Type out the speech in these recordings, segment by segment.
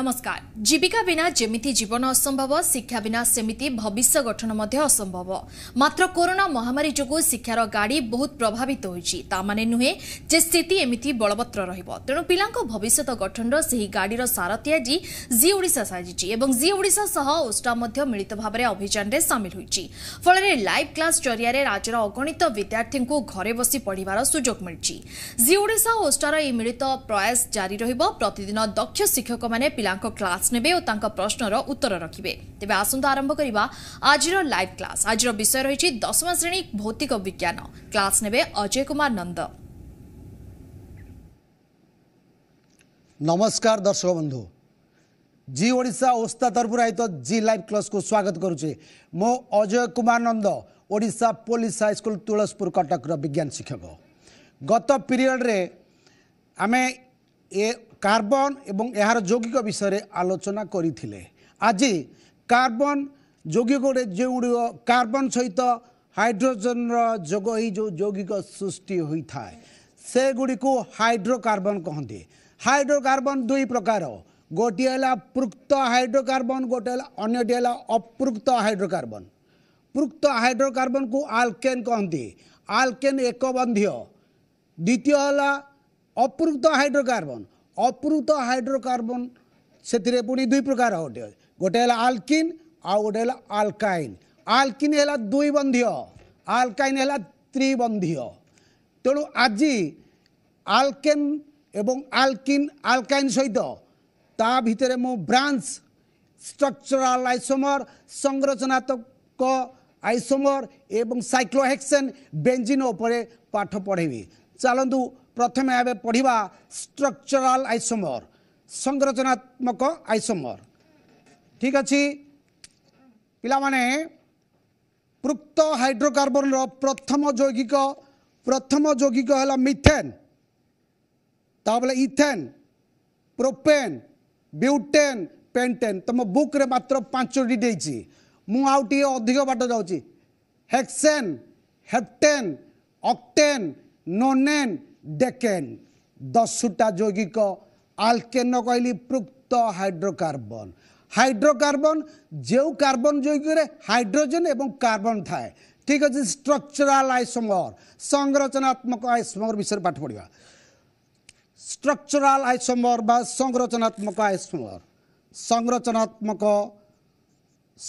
নমস্কার জীবিকা বিনা যেমিতি জীবন অসম্ভব শিক্ষা বিনা সেমিতি ভবিষ্য গঠন মধ্যে অসম্ভব মাত্র করোনা মহামারী যোগুঁ শিক্ষার গাড়ি বহুত প্রভাবিত হয়েছে তা মানে নুহে যে স্থিতি এমিতি বলবত্র রহব তেণু পিলাঙ্ক ভবিষ্যৎ গঠনর সেই গাড়ির সারথি আজি জি ওড়শা সাজিছে এবং জি ওড়শা সহ ওষ্টা মধ্য মিলিত ভাবে অভিযানে সামিল হয়েছে ফলে লাইভ ক্লাস জরিয়ার রাজ্যের অগণিত বিদ্যার্থী ঘরে বসি পড়িবার সুযোগ মিলছে জি ওড়শা ওষ্টার এই মিলিত প্রয়াস জারি রহব প্রতিদিন দক্ষ শিক্ষক মানে ପିଲାଙ୍କ କ୍ଲାସ୍ ନେବେ ଓ ତାଙ୍କ ପ୍ରଶ୍ନର ଉତ୍ତର ରଖିବେ ତେବେ ଆସନ୍ତୁ ଆରମ୍ଭ କରିବା ଆଜିର ଲାଇଭ୍ କ୍ଲାସ୍ ଆଜିର ବିଷୟ ରହିଛି ଦଶମ ଶ୍ରେଣୀ ଭୌତିକ ବିଜ୍ଞାନ କ୍ଲାସ୍ ନେବେ ଅଜୟ କୁମାର ନନ୍ଦ ନମସ୍କାର ଦର୍ଶକ ବନ୍ଧୁ ଜି ଓଡ଼ିଶା ଓସ୍ତା ତରଫରୁ ଆୟିତ ଜି ଲାଇଭ୍ କ୍ଲାସ୍କୁ ସ୍ୱାଗତ କରୁଛି ମୁଁ ଅଜୟ କୁମାର ନନ୍ଦ ଓଡ଼ିଶା ପୋଲିସ ହାଇସ୍କୁଲ ତୁଳସପୁର କଟକର ବିଜ୍ଞାନ ଶିକ୍ଷକ ଗତ ପିରିୟଡ଼ରେ ଆମେ ଏ কার্বন এবং এর যৌগিক বিষয়ে আলোচনা করে আজ কার্বন যে গুড়ি কার্বন সহিত হাইড্রোজেনর যোগ এই যে যৌগিক সৃষ্টি হয়ে থাকে সেগুড়ি হাইড্রোকার্বন কহতি হাইড্রোকার্বন দুই প্রকার গোটি হল পৃক্ত হাইড্রোকার্বন গোটি হল অন্যটি হল অপৃক্ত হাইড্রোকার্বন পৃক্ত হাইড্রোকার্বন কু আলকেন কহতি আলকেন একবন্ধীয় দ্বিতীয় হল অপৃক্ত হাইড্রোকার্বন ଅପୃତ ହାଇଡ୍ରୋକାର୍ବନ ସେଥିରେ ପୁଣି ଦୁଇ ପ୍ରକାର ଗୋଟେ ଗୋଟେ ହେଲା ଆଲକିନ୍ ଆଉ ଗୋଟେ ହେଲା ଆଲକାଇନ୍ ଆଲକିନ୍ ହେଲା ଦୁଇ ବନ୍ଧୀୟ ଆଲକାଇନ୍ ହେଲା ତ୍ରିବନ୍ଧୀୟ ତେଣୁ ଆଜି ଆଲକେନ୍ ଏବଂ ଆଲକିନ୍ ଆଲକାଇନ୍ ସହିତ ତା ଭିତରେ ମୁଁ ବ୍ରାଞ୍ଚ ଷ୍ଟ୍ରକ୍ଚରାଲ ଆଇସୋମର ସଂରଚନାତ୍ମକ ଆଇସୋମର ଏବଂ ସାଇକ୍ଲୋହେକ୍ସେନ୍ ବେଞ୍ଜିନ୍ ଉପରେ ପାଠ ପଢ଼େଇବି ଚାଲନ୍ତୁ ପ୍ରଥମେ ଆମେ ପଢ଼ିବା ଷ୍ଟ୍ରକ୍ଚରାଲ୍ ଆଇସୋମର ସଂରଚନାତ୍ମକ ଆଇସୋମର ଠିକ୍ ଅଛି ପିଲାମାନେ ପୃକ୍ତ ହାଇଡ୍ରୋକାର୍ବନର ପ୍ରଥମ ଯୌଗିକ ପ୍ରଥମ ଯୌଗିକ ହେଲା ମିଥେନ୍ ତାପରେ ଇଥେନ୍ ପ୍ରୋପେନ୍ ବ୍ୟୁଟେନ୍ ପେଣ୍ଟେନ୍ ତୁମ ବୁକ୍ରେ ମାତ୍ର ପାଞ୍ଚଟି ଦେଇଛି ମୁଁ ଆଉ ଟିକେ ଅଧିକ ବାଟ ଯାଉଛି ହେକ୍ସେନ୍ ହେପ୍ଟେନ୍ ଅକ୍ଟେନ୍ ନୋନେନ୍ দেখেন দশটা যৌগিক আলকেন কহিলি প্রুক্ত হাইড্রোকার্বন হাইড্রোকার্বন যেউ কার্বন যৌগরে হাইড্রোজেন এবং কার্বন থাকে ঠিক আছে স্ট্রকচরাল আইসোমর সংরচনাত্মক আইসোমর বিষয়ে পাঠ পড়া স্ট্রকচরাল আইসোমর বা সংরচনাত্মক আইসোমর সংরচনাত্মক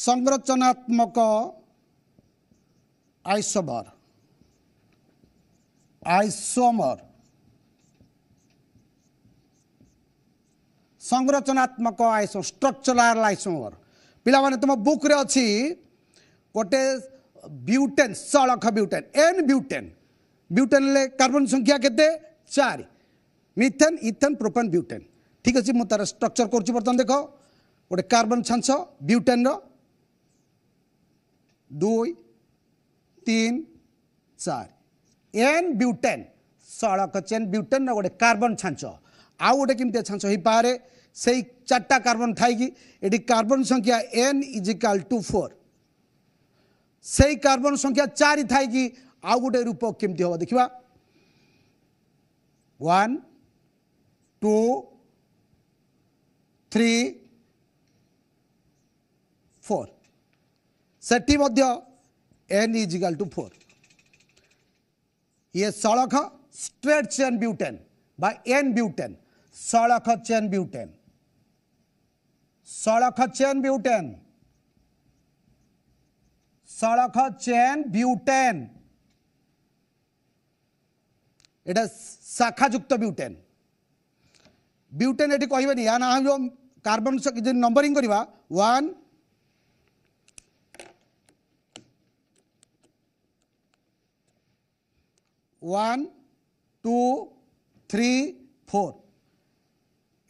সংরচনাত্মক আইসোমর আইসোমর ସଂରଚନାତ୍ମକ ଆଇସୋ ଷ୍ଟ୍ରକ୍ଚରାଲ ଆଇସୋମର ପିଲାମାନେ ତୁମ ବୁକ୍ରେ ଅଛି ଗୋଟେ ବ୍ୟୁଟେନ୍ ସଳଖ ବ୍ୟୁଟେନ୍ ଏନ୍ ବ୍ୟୁଟେନ୍ ବ୍ୟୁଟେନ୍ରେ କାର୍ବନ୍ ସଂଖ୍ୟା କେତେ ଚାରି ମିଥେନ୍ ଇଥେନ୍ ପ୍ରୋପେନ୍ ବ୍ୟୁଟେନ୍ ଠିକ୍ ଅଛି ମୁଁ ତା'ର ଷ୍ଟ୍ରକ୍ଚର କରୁଛି ବର୍ତ୍ତମାନ ଦେଖ ଗୋଟେ କାର୍ବନ୍ ଛାଂଶ ବ୍ୟୁଟେନ୍ର ଦୁଇ ତିନି ଚାରି एन ब्यूटेन सड़क चेन ब्यूटेन रोटे कार्बन छाँच आउ गए कमी छाँच हो पाए से चार्टा कार्बन थी ये कार्बन संख्या एन इजिकाल टू फोर से कार्बन संख्या चार थी आउ गोटे रूप केमी हम देखा वन टू थ्री फोर सेन इजिकाल टू फोर ये सड़क स्ट्रेट चेन ब्यूटेन বা এন বিউটেন সড়ক চেন বিউটেন সড়ক চেন বিউটেন সড়ক চেন বিউটেন এটা শাখাযুক্ত বিউটেন বিউটেন এটি কহবেনি ইয়া না কার্বন যদি নম্বরিং করা one one two three four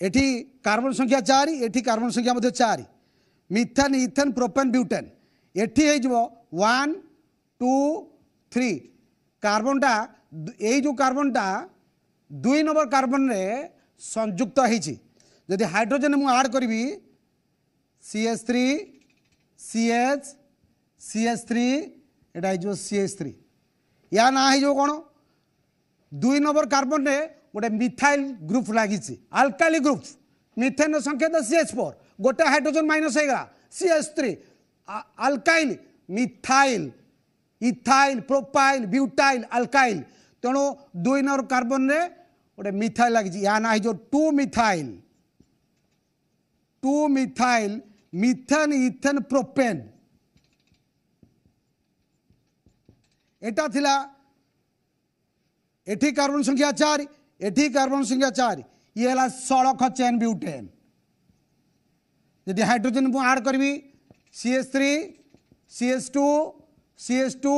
এটি কার্বন সংখ্যা চারি এটি কার্বন সংখ্যা মধ্যে চারি মিথেন ইথেন প্রোপেন বিউটেন এটি হয়ে ওয়ান টু থ্রি কার্বনটা এই যে কার্বনটা দুই নম্বর কার্বনরে সংযুক্ত হয়েছি যদি হাইড্রোজেন মু আড করবি CH three CH CH three এটা হয়ে যাব সিএস থ্রি ইয়া না হয়ে কোণ দুই নম্বর কার্বনে গোটে মিথাইল গ্রুপ লাগিছে আলকালি গ্রুপ সংখ্যা সংকেত সিএচ ফোর গোটে হাইড্রোজেন মাইনস হয়ে গেল CH three alkyl methyl ethyl propyl butyl alkyl তেমন দুই নম্বর কার্বনে গোটে মিথাইল লাগিছে ইয়া না হয়ে two methyl two methyl methane ethane propane এটা লা एटी कार्बन संख्या चार एटी कार्बन संख्या चार ये है सड़क चेन ब्यूटेन जदि हाइड्रोजेन मुझे आड करी C H three C H two C H two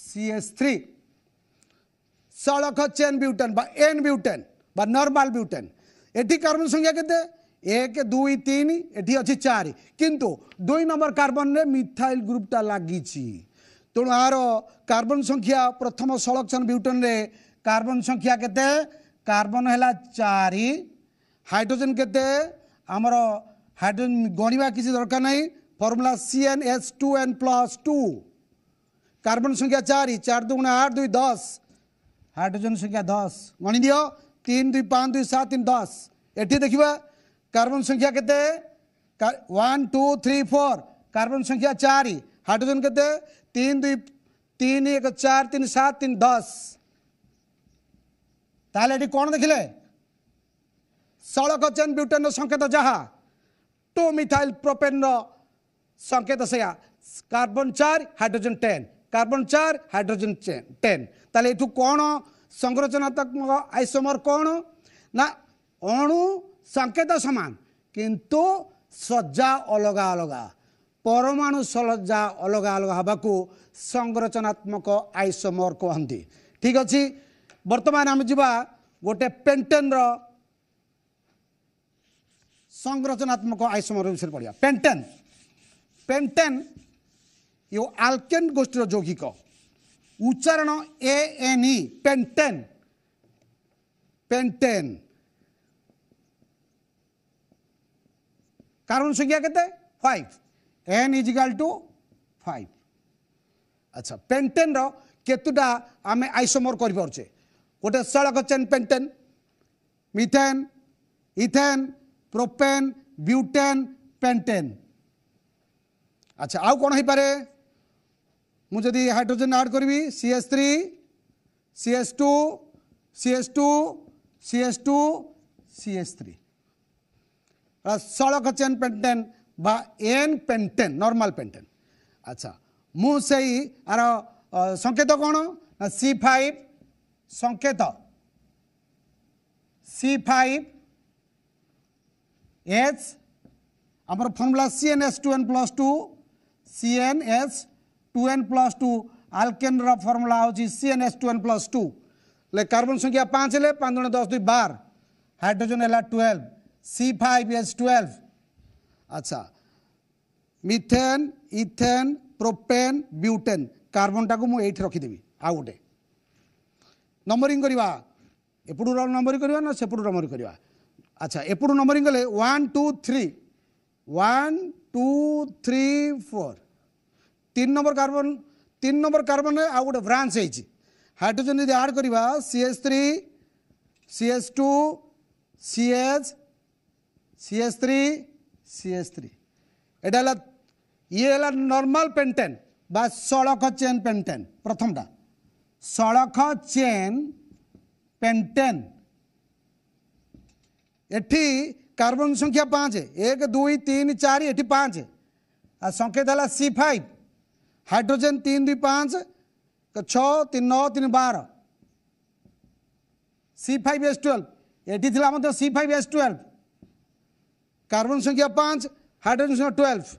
C H three सड़क chain butane n butane normal butane एटी कार्बन संख्या के एक दुई तीन एटी अच्छी चार किंतु दुई नंबर कार्बन में मिथाइल ग्रुपटा लगी तेणु आर कार्बन संख्या प्रथम सड़क चेन ब्यूटेन कार्बन संख्या के कार्बन है चार हाइड्रोजेन केमर हाइड्रोजेन गणवा किसी दरकार ना formula C n H two n plus two carbon संख्या चार चार दुगुण आठ दुई दस हाइड्रोजेन संख्या दस गणी दियो तीन दुई पाँच दुई सात तीन दस एटी देखा कार्बन संख्या के one two three four carbon संख्या चार हाइड्रोजेन केन तीन दुई तीन एक चार तीन सात तीन दस ତାହେଲେ ଏଠି କ'ଣ ଦେଖିଲେ ସଳକ ଚେନ୍ ବ୍ୟୁଟେନ୍ର ସଂକେତ ଯାହା ଟୁ ମିଥାଇଲ୍ ପ୍ରୋପେନ୍ର ସଂକେତ ସେୟା କାର୍ବନ୍ ଚାରି ହାଇଡ୍ରୋଜେନ୍ ଟେନ୍ କାର୍ବନ୍ ଚାରି ହାଇଡ୍ରୋଜେନ୍ ଟେନ୍ ତାହେଲେ ଏଠୁ କ'ଣ ସଂରଚନାତ୍ମକ ଆଇସୋମର କ'ଣ ନା ଅଣୁ ସଂକେତ ସମାନ କିନ୍ତୁ ସଜା ଅଲଗା ଅଲଗା ପରମାଣୁ ସଜା ଅଲଗା ଅଲଗା ହେବାକୁ ସଂରଚନାତ୍ମକ ଆଇସୋମର କୁହନ୍ତି ଠିକ୍ ଅଛି ବର୍ତ୍ତମାନ ଆମେ ଯିବା ଗୋଟେ ପେଣ୍ଟେନ୍ର ସଂରଚନାତ୍ମକ ଆଇସୋମର ବିଷୟରେ ପଢ଼ିବା ପେଣ୍ଟେନ୍ ପେଣ୍ଟେନ୍ ୟୁ ଆଲକେନ୍ ଗୋଷ୍ଠୀର ଯୌଗିକ ଉଚ୍ଚାରଣ ଏ ଏନ୍ ଇ ପେଣ୍ଟେନ୍ ପେଣ୍ଟେନ୍ কারণ সংখ্যা কেতে five n is equal to five আচ্ছা পেন্টেন্র কেতোটা আমি আইসোমর করে পারছে ଗୋଟେ ସଳକ chain pentane methane ethane propane butane pentane ଆଚ୍ଛା ଆଉ କ'ଣ ହେଇପାରେ ମୁଁ ଯଦି ହାଇଡ୍ରୋଜେନ୍ ଆଡ଼୍ କରିବି C H three C H two C H two C H two C H three ସଳଖ ଚେନ୍ ପେଣ୍ଟେନ୍ বা এন পেন্টেন নর্মাল পেন্টেন আচ্ছা মু সেই আর সংকেত কোণ না সি ফাইভ সংকেত সি ফাইভ এচ আমার formula C n H two n plus two C n H two n plus two আলকেনর ফর্মুলা হচ্ছে C n H two n plus two carbon সংখ্যা পাঁচ হলে পাঁচ জন দশ দুই বার হাইড্রোজেন হল twelve C five H twelve আচ্ছা মিথেন ইথেন প্রোপেন বিউটেন কার্বনটাকে মু এইটি রখিদেবি আউ গোটে ନମ୍ବରିଂ କରିବା ଏପଟୁ ନମ୍ବରିଂ କରିବା ନା ସେପଟୁ ନମ୍ବରିଂ କରିବା ଆଚ୍ଛା ଏପଟୁ ନମ୍ବରିଂ କଲେ one two three one two three four ତିନି ନମ୍ବର କାର୍ବନ୍ ତିନି ନମ୍ବର କାର୍ବନରେ ଆଉ ଗୋଟେ ବ୍ରାଞ୍ଚ ହେଇଛି ହାଇଡ୍ରୋଜେନ୍ ଯଦି ଆଡ଼୍ କରିବା CH three CH two CH CH three CH three ଏଇଟା ହେଲା ଇଏ ହେଲା ନର୍ମାଲ୍ ପେଣ୍ଟେନ୍ ବା ସଳଖ ଚେନ୍ ପେଣ୍ଟେନ୍ ପ୍ରଥମଟା सड़क चेन पेंटेन एटी कार्बन संख्या पाँच एक दुई तीन चार ये पाँच आ संकेत है सी फाइव हाइड्रोजेन तीन दुई पाँच छः तीन नौ तीन बार सी फाइव एस ट्वेल्व एटी थी C five H twelve carbon संख्या पाँच हाइड्रोजेन संख्या ट्वेल्व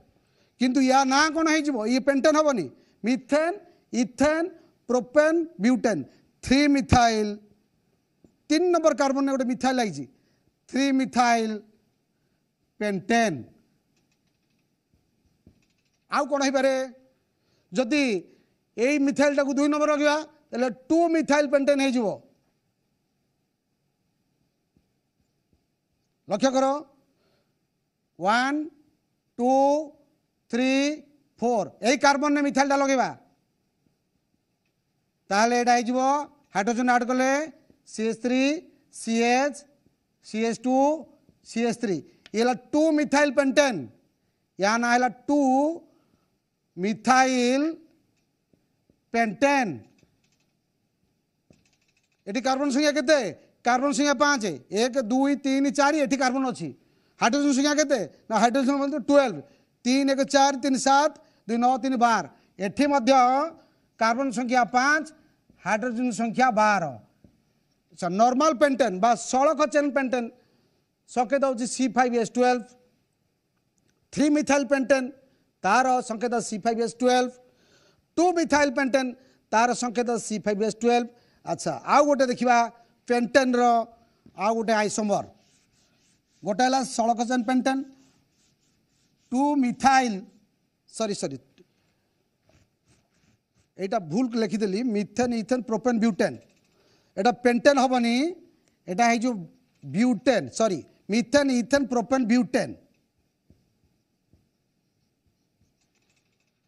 किंतु या ना कौन हो पेंटेन हेनी methane ethane propane butane three methyl तीन नंबर कार्बन ने गोटे मिथाइल लगी थ्री मिथाइल पेन्टेन आउ कौन हो पारे जदि यही मिथाइल टाक दुई नंबर रखा तेल टू मिथाइल पेन्टेन हो लक्ष्य कर वन टू थ्री फोर यही कार्बन ने मिथाइल टा लगेगा তাহলে এটা হয়ে হাইড্রোজেন আড কলে CH three CH CH two CH three ইয়ে হল টু মিথাইল পেন্টেন ইয়া না হল টু মিথাইল পেন্টেন এটি কার্বন সংখ্যা কেতে কার্বন সংখ্যা পাঁচ এক দুই তিন চারি এটি কার্বন অছি হাইড্রোজেন সংখ্যা কেতে না হাইড্রোজেন বলতে টুয়েলভ তিন এক চার তিন সাত দুই ন তিন বার এটি মধ্য কার্বন সংখ্যা পাঁচ হাইড্রোজেন সংখ্যা বার আচ্ছা নর্মাল পেন্টেন বা সড়ক চেন পেন্টেন সংকেত হচ্ছে C five H twelve three methyl pentane তার সংকেত C five H twelve two methyl pentane তার সংকেত সি ফাইভ এস টুয়েলভ আচ্ছা আউ গোটে দেখা পেন্টেন্র আউ গোটে আইসোমর গোটে হল সড়ক chain pentane two methyl sorry sorry এটা ভুল লেখিদেলি মিথেন ইথেন প্রোপেন বিউটেন এটা পেন্টেন হবনি এটা হয়ে butane sorry methane ethane propane butane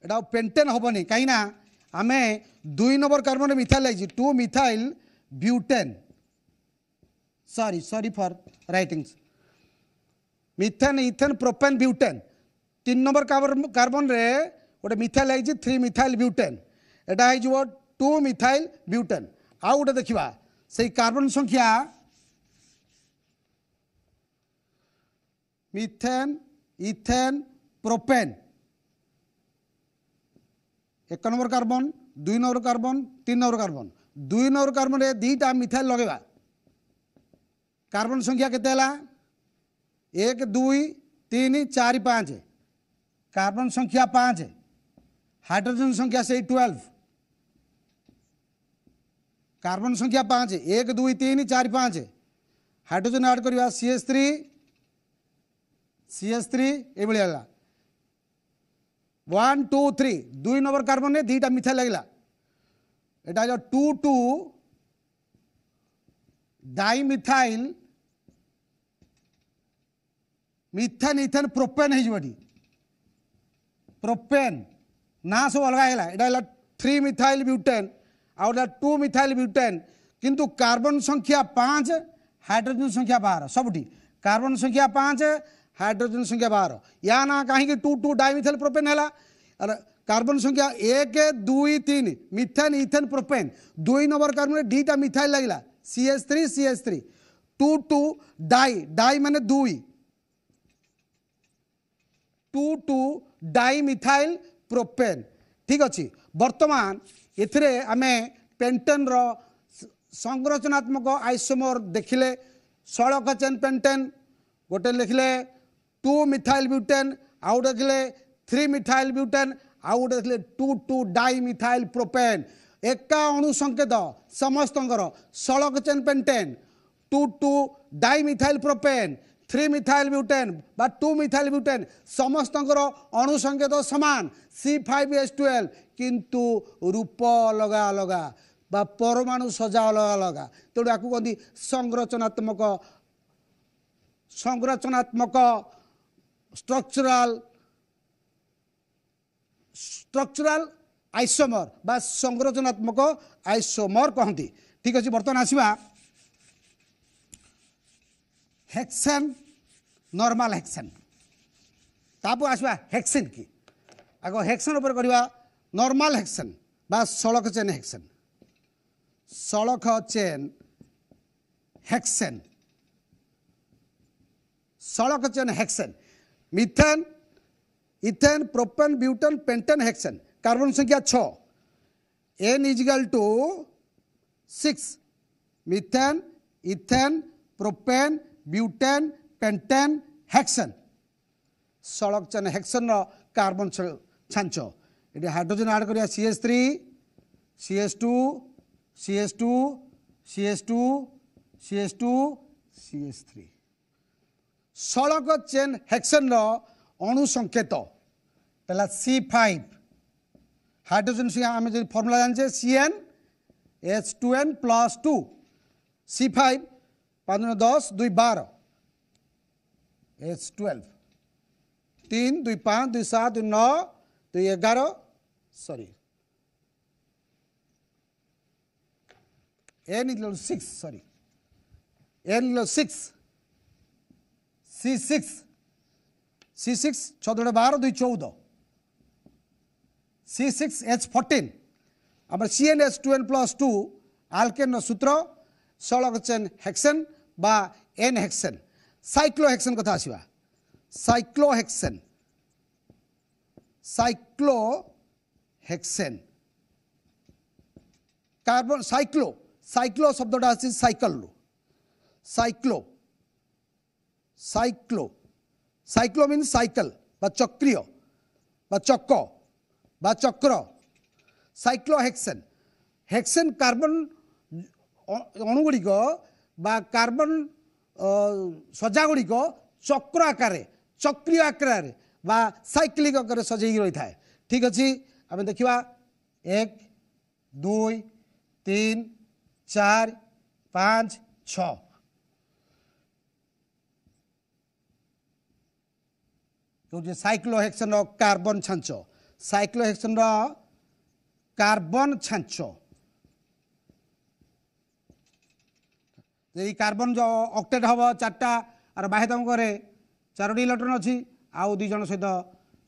এটা পেন্টেন হবনি না আমি দুই নম্বর কার্বনে মিথাইল লাগছি two methyl butane sorry sorry for writings methane ethane propane butane তিন নম্বর কার্বন রে গোটে মিথাইল হয়েছি থ্রি মিথাইল বিউটেন এটা হয়ে টু মিথাইল ব্ୟୁটেন আউ গোটে দেখিবা সেই কার্বন সংখ্যা মিথেন ইথেন প্রোপেন এক নম্বর কার্বন দুই নম্বর কার্বন তিন নম্বর কার্বন দুই নম্বর কার্বনে দুইটা মিথাইল লগাইবা কার্বন সংখ্যা কেতে হল এক দুই তিন চারি পাঁচ কার্বন সংখ্যা পাঁচ হাইড্রোজেন সংখ্যা সেই টুয়েলভ কার্বন সংখ্যা পাঁচ এক দুই তিন চারি পাঁচ হাইড্রোজেন আড করা সিএস থ্রি সিএস থ্রি এইভাবে হল ওয়ান টু থ্রি দুই নম্বর কার্বনে দুইটা মিঠা লাগিলা এটা হল two two dimethyl methane ethane propane হয়ে যাবি প্রোপেন না সব অলগা হল এটা হল থ্রি মিথাইল বিউটেন आउट आर टू मिथाइल ब्यूटेन किंतु कार्बन संख्या पाँच हाइड्रोजन संख्या बार सबुठी कार्बन संख्या पाँच हाइड्रोजन संख्या बार या ना कहीं टू टू डाइमिथाइल प्रोपेन है কার্বন সংখ্যা এক দুই তিন মিথেন ইথেন প্রোপেন দুই নম্বর কার্বনে ডিটা মিথাইল লাগিলা CH three CH three two two di di মানে দুই two two di methyl propane ঠিক আছে বর্তমান ଏଥିରେ ଆମେ ପେଣ୍ଟେନ୍ର ସଂରଚନାତ୍ମକ ଆଇସୋମର୍ ଦେଖିଲେ ସଳକ ଚେନ୍ ପେଣ୍ଟେନ୍ ଗୋଟେ ଲେଖିଲେ ଟୁ ମିଥାଇଲ୍ ବ୍ୟୁଟେନ୍ ଆଉ ଗୋଟେ ଲେଖିଲେ থ্রি মিথাইল বিউটেন আউ গোটে লেখিলে two two di methyl propane একা অণু সংকেত সমস্ত সড়ক chain pentane two two di methyl propane three methyl butane ବା ଟୁ ମିଥାଇଲ୍ ବ୍ୟୁଟେନ୍ ସମସ୍ତଙ୍କର ଅଣୁସଂକେତ ସମାନ ସି ଫାଇଭ୍ ଏସ୍ ଟୁଏଲ୍ଭ କିନ୍ତୁ ରୂପ ଅଲଗା ଅଲଗା ବା ପରମାଣୁ ସଜା ଅଲଗା ଅଲଗା ତେଣୁ ୟାକୁ କହନ୍ତି ସଂରଚନାତ୍ମକ ସଂରଚନାତ୍ମକ ଷ୍ଟ୍ରକ୍ଚରାଲ ଷ୍ଟ୍ରକ୍ଚରାଲ ଆଇସୋମର ବା ସଂରଚନାତ୍ମକ ଆଇସୋମର କହନ୍ତି ଠିକ୍ ଅଛି ବର୍ତ୍ତମାନ ଆସିବା ହେକ୍ସେନ୍ ନର୍ମାଲ୍ ହେକ୍ସେନ୍ ତାପରେ ଆସିବା ହେକ୍ସେନ୍ କି ଆଗ ହେକ୍ସେନ୍ ଉପରେ କରିବା ନର୍ମାଲ୍ ହେକ୍ସେନ୍ ବା ସଳଖ ଚେନ୍ ହେକ୍ସେନ୍ ସଳଖ ଚେନ୍ ହେକ୍ସେନ୍ ସଳଖ chain hexane methane ethane propane butane pentane hexane carbon ସଂଖ୍ୟା ଛଅ n is equal to six methane ethane propane butane pentane hexane ସଳକଚେନ୍ ହେକ୍ସନ୍ର କାର୍ବନ୍ ଛାଞ୍ଚ ଏଠି ହାଇଡ୍ରୋଜେନ୍ ଆଡ଼୍ କରିବା CH three CH two CH two CH two CH two CH three ସଳକ chain ହେକ୍ସନ୍ର ଅଣୁ ସଂକେତ ହେଲା ସି ଫାଇଭ୍ ହାଇଡ୍ରୋଜେନ୍ ସିଏ ଆମେ ଯଦି ଫର୍ମୁଲା ଜାଣିଛେ C n H two n plus two C five পাঁচ দশ দুই বারো এস টুয়েলভ তিন দুই পাঁচ দুই সাত দুই ন দুই এগারো সরি এ নিল সিক্স সরি এ নিল six C six C six ছ দুটো বারো দুই চৌদ সি সিক্স এস ফর্টিন আমার C n H two n plus two alkane সূত্র সড়ক সলকচেন হেক্সেন বা এন হেক্সেন সাইক্লোহেক্সেন কথা আসবা cyclohexane cyclo hexane carbon cyclo cyclo শব্দটা আসছে সাইকলরু cyclo cyclo cyclo mean cycle বা চক্রীয় বা চক্র বা চক্র সাইক্লো হেক্সেন হেক্সেন কার্বন অণুগুড়ি বা কার্বন সজা সজাগুড়িক চক্র আকারে চক্রীয় আকারে বা সাইক্লিক আকারে সজাই রয়ে থাকে ঠিক আছে আমি দেখা এক দুই তিন চার পাঁচ ছ যে সাইক্লোহেক্সন কার্বন ছাঞ্চ সাইক্লোহেক্সন কার্বন ছাঞ্চ এই কার্বন অক্টেট হব চারটা আর বাহ্যতঙ্করে চারোটি ইলেকট্রন অছি আউ দুই জন সহ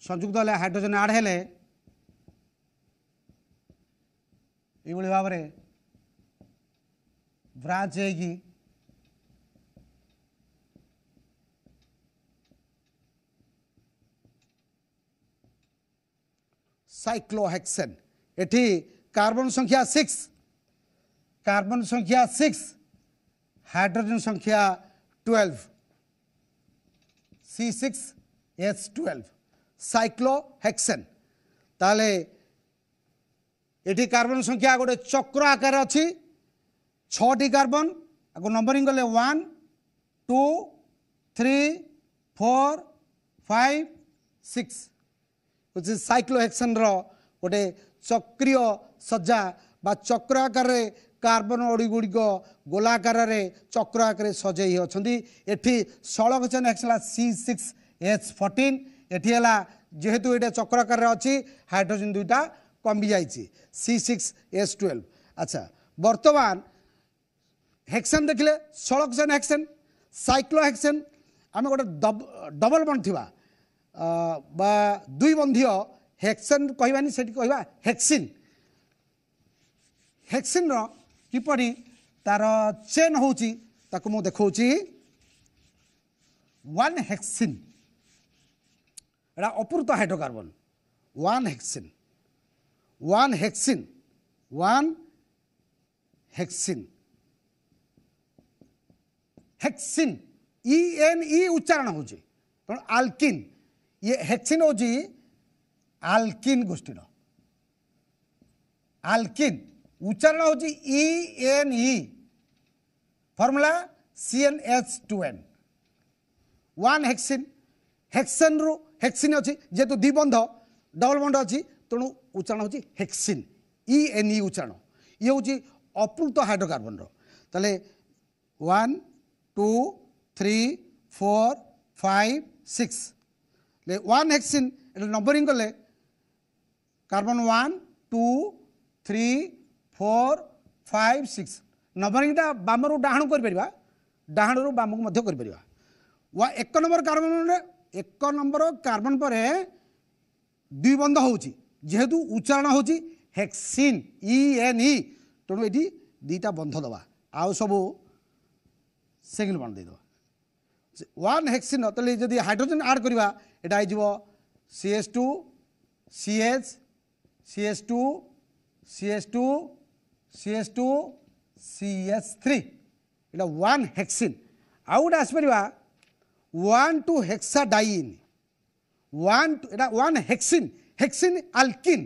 সংযুক্ত হলে হাইড্রোজেন আড হলে এইভাবে ভাবে ব্রাঞ্চ হয়েকি সাইক্লোহেক্সেন এটি কার্বন সংখ্যা সিক্স কার্বন সংখ্যা সিক্স হাইড্রোজেন সংখ্যা twelve C six H twelve cyclohexane তাহলে এটি কার্বন সংখ্যা গোটে চক্র আকারে অছি ছটি কার্বন আকু নম্বরিং কলে one two three four five six হচ্ছে সাইক্লোহেক্সেনর গোটে চক্রীয় সজ্জা বা চক্র আকারে କାର୍ବନ ଅଡ଼ିଗୁଡ଼ିକ ଗୋଲାକାରରେ ଚକ୍ର ଆକାରରେ ସଜେଇ ଅଛନ୍ତି ଏଠି ସଳକଚନ ହେଲା ସି ସିକ୍ସ ଏଚ୍ ଫର୍ଟିନ୍ ଏଠି ହେଲା ଯେହେତୁ ଏଇଟା ଚକ୍ର ଆକାରରେ ଅଛି ହାଇଡ୍ରୋଜେନ୍ ଦୁଇଟା କମିଯାଇଛି ସି ସିକ୍ସ ଏଚ୍ ଟୁଏଲ୍ଭ ଆଚ୍ଛା ବର୍ତ୍ତମାନ ହେକ୍ସେନ୍ ଦେଖିଲେ ସଳକଚନ ହେକ୍ସେନ୍ ସାଇକ୍ଲୋ ହେକ୍ସେନ୍ ଆମେ ଗୋଟେ ଡବଲ ବଣ୍ଡ ଥିବା ବା ଦୁଇ ବନ୍ଧୀୟ ହେକ୍ସେନ୍ କହିବାନି ସେଠି କହିବା ହେକ୍ସିନ୍ ହେକ୍ସିନ୍ର কিপরি তার চেন হচ্ছে তাকে মু দেখছি ওয়ান হেক্সিন এটা অপূর্ত hydrocarbon one hexene one hexene one hexene hexene E N E উচ্চারণ হচ্ছে তেমন আলকিন ইয়ে হেক্সিন হচ্ছে আলকিন গোষ্ঠীর আলকিন ଉଚ୍ଚାରଣ ହେଉଛି E N E formula C n H two n one hexene ହେକ୍ସେନ୍ରୁ ହେକ୍ସିନ୍ ଅଛି ଯେହେତୁ ଦ୍ୱିବନ୍ଧ ଡବଲ ବଣ୍ଡ ଅଛି ତେଣୁ ଉଚ୍ଚାରଣ ହେଉଛି ହେକ୍ସିନ୍ ଇ ଏନ୍ ଇ ଉଚ୍ଚାରଣ ଇଏ ହେଉଛି ଅପୃତ ହାଇଡ୍ରୋକାର୍ବନର ତାହେଲେ one two three four five six one hexene এটা ନମ୍ବରିଂ କଲେ carbon one two three four five six ନବରଙ୍ଗୀଟା ବାମରୁ ଡାହାଣକୁ କରିପାରିବା ଡାହାଣରୁ ବାମକୁ ମଧ୍ୟ କରିପାରିବା ୱା ଏକ ନମ୍ବର କାର୍ବନରେ ଏକ ନମ୍ବର କାର୍ବନ ପରେ ଦୁଇ ବନ୍ଧ ହେଉଛି ଯେହେତୁ ଉଚ୍ଚାରଣ ହେଉଛି ହେକ୍ସିନ୍ ଇ ଏନ୍ ଇ ତେଣୁ ଏଇଠି ଦୁଇଟା ବନ୍ଧ ଦେବା ଆଉ ସବୁ ସିଙ୍ଗଲ ବଣ୍ଡ ଦେଇଦେବା ୱାନ୍ ହେକ୍ସିନ୍ ତାହେଲେ ଯଦି ହାଇଡ୍ରୋଜେନ୍ ଆଡ଼୍ କରିବା ଏଇଟା ହେଇଯିବ C H two C H C H two C H two CH2 CH3 two 1 hexene ଆଉ ଗୋଟେ ଆସିପାରିବା one two hexadiene one two এটা ওয়ান হেক্সিন হেক্সিন আলকিন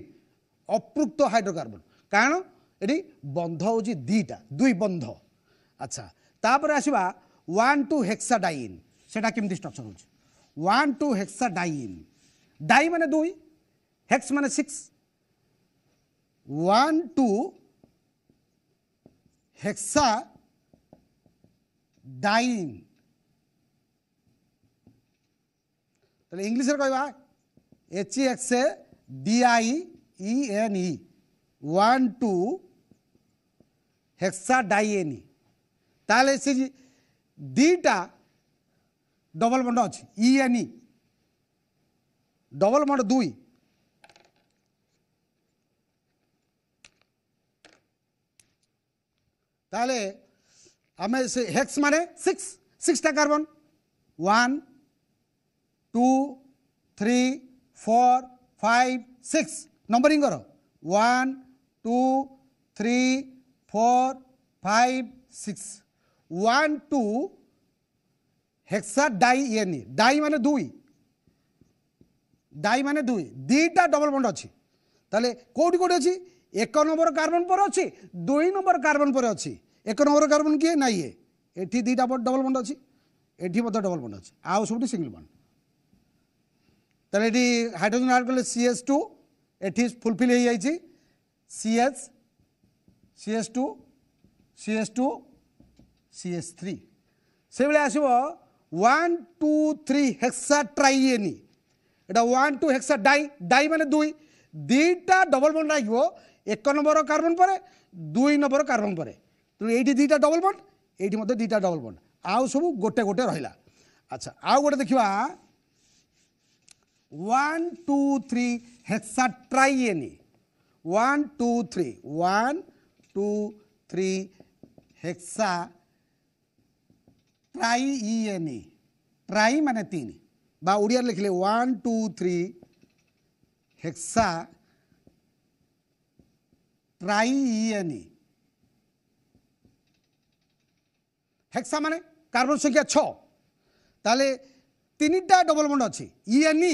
অপৃক্ত হাইড্রোকার্বন কারণ এটি বন্ধ হচ্ছে দুইটা দুই বন্ধ আচ্ছা তাপরে আসবা ওয়ান টু হেক্সাডাইন সেটা কেমতি স্ট্রকচর হচ্ছে ওয়ান টু হেক্সাডাইন ডাই মানে দুই হেক্স মানে সিক্স ওয়ান টু হেক্সাডাইন তাহলে ইংলিশে কহবা H X A DI E N E one two e e e। Hexadiene তাহলে সে দুইটা ডবল বন্ড অছি E N E double bond দুই তাহলে আমি হেক্স মানে সিক্স সিক্সটা carbon one two three four five six numbering করো one two three four five six one two hexa di ইয়ে ডাই মানে দুই ডাই মানে দুই দুইটা ডবল বন্ড অছি তাহলে কোটি কোটি অছি এক নম্বর কার্বন পরে অছি দুই নম্বর কার্বন পরে অছি ଏକ ନମ୍ବର କାର୍ବନ୍ କିଏ ନା ଇଏ ଏଠି ଦୁଇଟା ଡବଲ୍ ବଣ୍ଡ ଅଛି ଏଠି ମଧ୍ୟ ଡବଲ୍ ବଣ୍ଡ ଅଛି ଆଉ ସବୁଠି ସିଙ୍ଗଲ ବଣ୍ଡ ତାହେଲେ ଏଠି ହାଇଡ୍ରୋଜେନ୍ ଆଡ଼୍ କଲେ ସି ଏସ୍ ଟୁ ଏଠି ଫୁଲଫିଲ୍ ହେଇଯାଇଛି C H C H two C H two C H three ସେଇଭଳିଆ ଆସିବ one two three hexa triene ଏଇଟା one two hexa di di ମାନେ ଦୁଇ ଦୁଇଟା ডবল ବଣ୍ଡ রাখব ଏକ ନମ୍ବର କାର୍ବନ ପରେ ଦୁଇ ନମ୍ବର কার্বন ପରେ ତେଣୁ ଏଇଠି ଦୁଇଟା ଡବଲ୍ ବଣ୍ଡ ଏଇଠି ମଧ୍ୟ ଦୁଇଟା ଡବଲ୍ ବଣ୍ଡ ଆଉ ସବୁ ଗୋଟେ ଗୋଟେ ରହିଲା ଆଚ୍ଛା ଆଉ ଗୋଟେ ଦେଖିବା one two three hexatriene one two three one two three hexa triene tri মানে তিন বা ওড়িয়ার লিখলে one two three hexa triene hexa ମାନେ କାର୍ବନ୍ ସଂଖ୍ୟା ଛଅ ତାହେଲେ ତିନିଟା ଡବଲ ବଣ୍ଡ ଅଛି ଇଏନି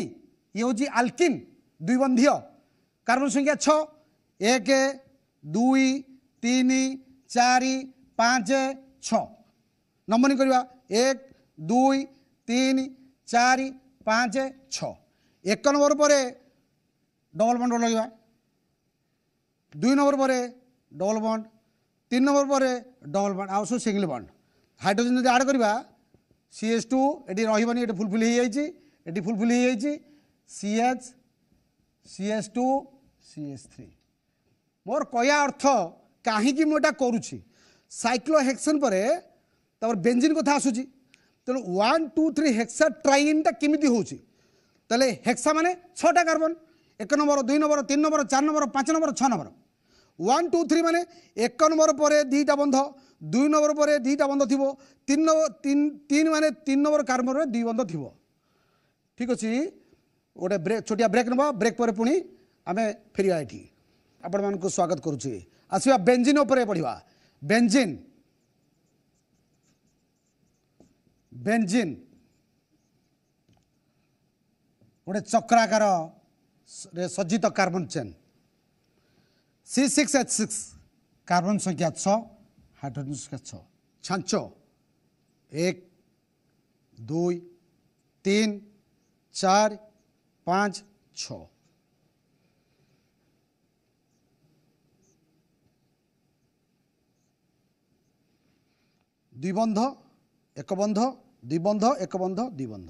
ଇଏ ହେଉଛି ଆଲକିନ୍ ଦ୍ୱିବନ୍ଧୀୟ କାର୍ବନ୍ ସଂଖ୍ୟା ଛଅ ଏକ ଦୁଇ ତିନି ଚାରି ପାଞ୍ଚ ଛଅ ନମ୍ବରିଂ କରିବା ଏକ ଦୁଇ ତିନି ଚାରି ପାଞ୍ଚ ଛଅ ଏକ ନମ୍ବର ପରେ ଡବଲ ବଣ୍ଡ ଲଗାଇବା ଦୁଇ ନମ୍ବର ପରେ ডবল বন্ড তিন নম্বর পরে ডবল বন্ড আউসো সিঙ্গল বন্ড ହାଇଡ୍ରୋଜେନ୍ ଯଦି ଆଡ଼୍ କରିବା ସି ଏଚ୍ ଟୁ ଏଠି ରହିବନି ଏଠି ଫୁଲଫିଲ୍ ହେଇଯାଇଛି ଏଠି ଫୁଲଫିଲ୍ ହେଇଯାଇଛି C H C H two C H three ମୋର କହିବା ଅର୍ଥ କାହିଁକି ମୁଁ ଏଇଟା କରୁଛି ସାଇକ୍ଲୋହେକ୍ସନ୍ ପରେ ତାପରେ ବେଞ୍ଜିନ୍ କଥା ଆସୁଛି ତେଣୁ ୱାନ୍ ଟୁ ଥ୍ରୀ ହେକ୍ସା ଟ୍ରାଇନ୍ଟା କେମିତି ହେଉଛି ତାହେଲେ ହେକ୍ସା ମାନେ ଛଅଟା କାର୍ବନ୍ ଏକ ନମ୍ବର ଦୁଇ ନମ୍ବର ତିନି ନମ୍ବର ଚାରି ନମ୍ବର ପାଞ୍ଚ ନମ୍ବର ଛଅ ନମ୍ବର ওয়ান টু থ্রি মানে এক নম্বর পরে দুইটা বন্ধ দুই নম্বর পরে দুইটা বন্ধ থিব তিন নম্বর তিন তিন মানে তিন নম্বর কার পরে দুই বন্ধ থিব ঠিক আছে গোটে ব্রেক ছোটিয়া ব্রেক নেব ব্রেক পরে পুঁ আমি ফেরিয়া এটি ଆପଣମାନଙ୍କୁ স্বাগত করছি আসবা বেঞ্জিন উপরে পড়া বেঞ্জিন বেঞ্জিন গোটে চক্রাকার সজ্জিত carbon chain C six H six carbon সংখ্যা ছ হাইড্রোজেন সংখ্যা ছ ছাঁচ এক দুই তিন চার পাঁচ ছ দুই দুই বন্ধ বন্ধ এক বন্ধ এক বন্ধ দুই বন্ধ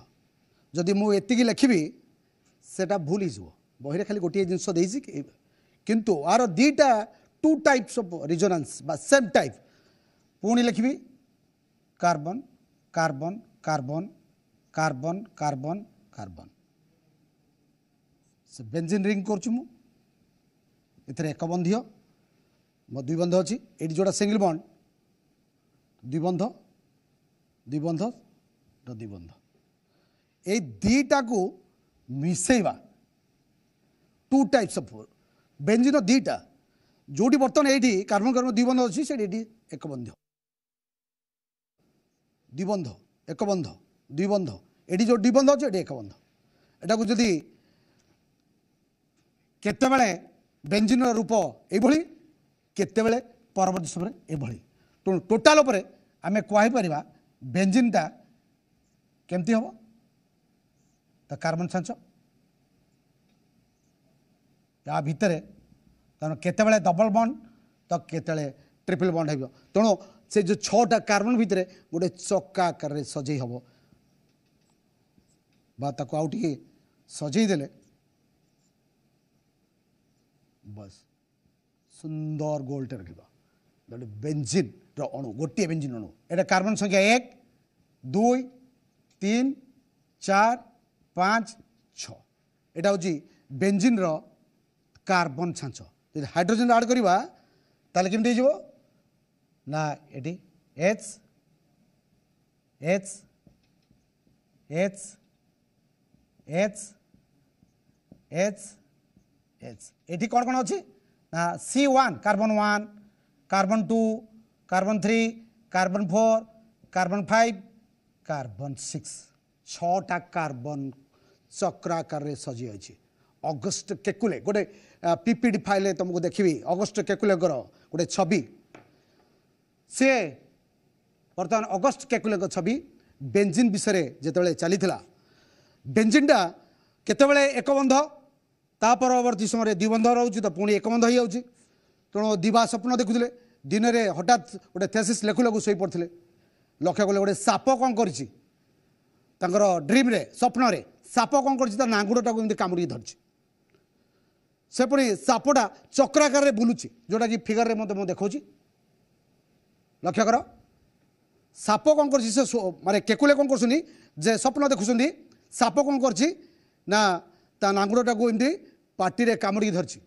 যদি মু এতিকি লেখিবি সেটা ভুল হয়ে যাব বহিরে খালি গোটিয়ে জিনিস দিয়েছি কিন্তু ଆର ଦୁଇଟା ଟୁ ଟାଇପ୍ସ ଅଫ୍ ରିଜୋନାନ୍ସ ବା ସେମ୍ ଟାଇପ୍ ପୁଣି ଲେଖିବି carbon carbon carbon carbon carbon carbon ସେ ବେଞ୍ଜିନ୍ ରିଙ୍ଗ କରୁଛି ମୁଁ ଏଥିରେ ଏକ ବନ୍ଧୀୟ ମୋ ଦୁଇ ବନ୍ଧ ଅଛି ଏଇଠି ଯେଉଁଟା ସିଙ୍ଗଲ ବଣ୍ଡ ଦୁଇ ବନ୍ଧ ଦୁଇ ବନ୍ଧ ଦୁଇ ବନ୍ଧ ଏଇ ଦୁଇଟାକୁ ମିଶାଇବା ଟୁ ଟାଇପ୍ସ ଅଫ୍ ବେଞ୍ଜିନ ଦୁଇଟା ଯେଉଁଠି ବର୍ତ୍ତମାନ ଏଇଠି କାର୍ବନ କାର୍ବନ ଦ୍ୱିବନ୍ଧ ଅଛି ସେଇଠି ଏଇଠି ଏଠି ଏକବନ୍ଧ ଦ୍ୱିବନ୍ଧ ବନ୍ଧ ଦ୍ୱିବନ୍ଧ ଏଠି ଯେଉଁ ଦ୍ୱିବନ୍ଧ ଅଛି ଏଠି ବନ୍ଧ ଏଟାକୁ ଯଦି କେତେବେଳେ ବେଞ୍ଜିନର ରୂପ ଏଇଭଳି କେତେବେଳେ ପରବର୍ତ୍ତୀ ସମୟରେ ଏଭଳି ତେଣୁ ଟୋଟାଲ ଉପରେ ଆମେ କୁହାଇପାରିବା ବେଞ୍ଜିନ୍ଟା କେମିତି ହେବ ତ କାର୍ବନ ଛାଞ୍ଚ ତା ଭିତରେ ତେଣୁ କେତେବେଳେ ଡବଲ ବଣ୍ଡ ତ କେତେବେଳେ ଟ୍ରିପଲ ବଣ୍ଡ ହେବ ତେଣୁ ସେ ଯେଉଁ ଛଅଟା କାର୍ବନ ଭିତରେ ଗୋଟେ ଚକା ଆକାରରେ ସଜେଇ ହେବ ବା ତାକୁ ଆଉ ଟିକେ ସଜେଇ ଦେଲେ ବସ୍ ସୁନ୍ଦର ଗୋଲ୍ଟେ ରଖିବ ଗୋଟେ ବେଞ୍ଜିନ୍ର ଅଣୁ ଗୋଟିଏ ବେଞ୍ଜିନ୍ ଅଣୁ ଏଇଟା କାର୍ବନ ସଂଖ୍ୟା ଏକ ଦୁଇ ତିନି ଚାରି ପାଞ୍ଚ ଛଅ ଏଇଟା ହେଉଛି ବେଞ୍ଜିନ୍ର কার্বন ছাঁচ যদি হাইড্রোজেন আড করা তাহলে কমিটি হয়ে যাব না এটি H H H H H H এটি কোণ কোণ অছি না C one carbon one carbon two carbon three carbon four carbon five carbon six ছটা কার্বন চক্রাকারে সজি আছে ଅଗଷ୍ଟ କେକୁଲେ ଗୋଟେ ପିପିଡ଼ି ଫାଇଲରେ ତୁମକୁ ଦେଖିବି ଅଗଷ୍ଟ କେକୁଲେଙ୍କର ଗୋଟେ ଛବି ସିଏ ବର୍ତ୍ତମାନ ଅଗଷ୍ଟ କେକୁଲେଙ୍କ ଛବି ବେଞ୍ଜିନ୍ ବିଷୟରେ ଯେତେବେଳେ ଚାଲିଥିଲା ବେଞ୍ଜିନ୍ଟା କେତେବେଳେ ଏକ ବନ୍ଧ ତା ପରବର୍ତ୍ତୀ ସମୟରେ ଦ୍ୱିବନ୍ଧ ରହୁଛି ତ ପୁଣି ଏକ ବନ୍ଧ ହେଇଯାଉଛି ତେଣୁ ଦିବା ସ୍ୱପ୍ନ ଦେଖୁଥିଲେ ଦିନରେ ହଠାତ୍ ଗୋଟେ ଥେସିସ୍ ଲେଖୁ ଲେଖୁ ଶୋଇପଡ଼ିଥିଲେ ଲକ୍ଷ୍ୟ କଲେ ଗୋଟେ ସାପ କ'ଣ କରିଛି ତାଙ୍କର ଡ୍ରିମ୍ରେ ସ୍ୱପ୍ନରେ ସାପ କ'ଣ କରିଛି ତା ନାଙ୍ଗୁଡ଼ଟାକୁ ଏମିତି କାମୁଡ଼ିକି ଧରିଛି ସେ ପୁଣି ସାପଟା ଚକ୍ର ଆକାରରେ ବୁଲୁଛି ଯେଉଁଟାକି ଫିଗରରେ ମଧ୍ୟ ମୁଁ ଦେଖାଉଛି ଲକ୍ଷ୍ୟ କର ସାପ କ'ଣ କରୁଛି ସେ ମାନେ କେକୁଳେ କ'ଣ କରୁଛନ୍ତି ଯେ ସ୍ୱପ୍ନ ଦେଖୁଛନ୍ତି ସାପ କ'ଣ କରୁଛି ନା ତା ନାଙ୍ଗୁଡ଼ଟାକୁ ଏମିତି ପାଟିରେ କାମୁଡ଼ିକି ଧରିଛି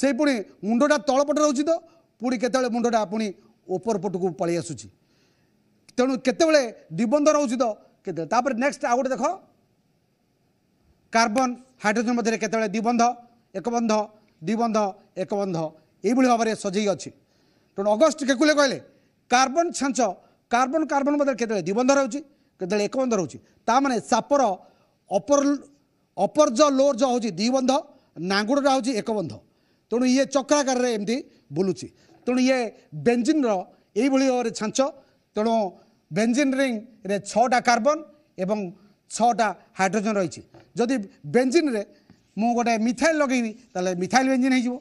ସେଇ ପୁଣି ମୁଣ୍ଡଟା ତଳପଟେ ରହୁଛି ତ ପୁଣି କେତେବେଳେ ମୁଣ୍ଡଟା ପୁଣି ଉପର ପଟକୁ ପଳାଇ ଆସୁଛି ତେଣୁ କେତେବେଳେ ନିବନ୍ଧ ରହୁଛି ତ କେତେବେଳେ ତାପରେ ନେକ୍ସଟ ଆଉ ଗୋଟେ ଦେଖ କାର୍ବନ ହାଇଡ୍ରୋଜେନ୍ ମଧ୍ୟରେ କେତେବେଳେ ନିବନ୍ଧ একবন্ধ দ্বিবন্ধ একবন্ধ এইভাবে ভাবে সজাই অছি তেমন অগস্ট কেকুলে কহিলেন কার্বন ছাঞ্চ কার্বন কার্বন বদলে কেতবে দ্বিবন্ধ রয়েছে কেতবে একবন্ধ রয়েছে তা মানে সাপর অপর অপর জ লোর জ হচ্ছে দ্বিবন্ধ নাঙ্গুড়টা হচ্ছে একবন্ধ তেমন ইয়ে চক্রাকারে এমতি বুলুচি তেমন ইয়ে বেঞ্জিনর এইভাবে ভাবে ছাঞ্চ তেমন বেঞ্জিন রিংরে ছটা কার্বন এবং ছটা হাইড্রোজেন রয়েছে যদি বেঞ্জিনরে ମୁଁ ଗୋଟେ ମିଥାଇଲ୍ ଲଗେଇବି ତାହେଲେ ମିଥାଇଲ୍ ବେଞ୍ଜିନ୍ ହେଇଯିବ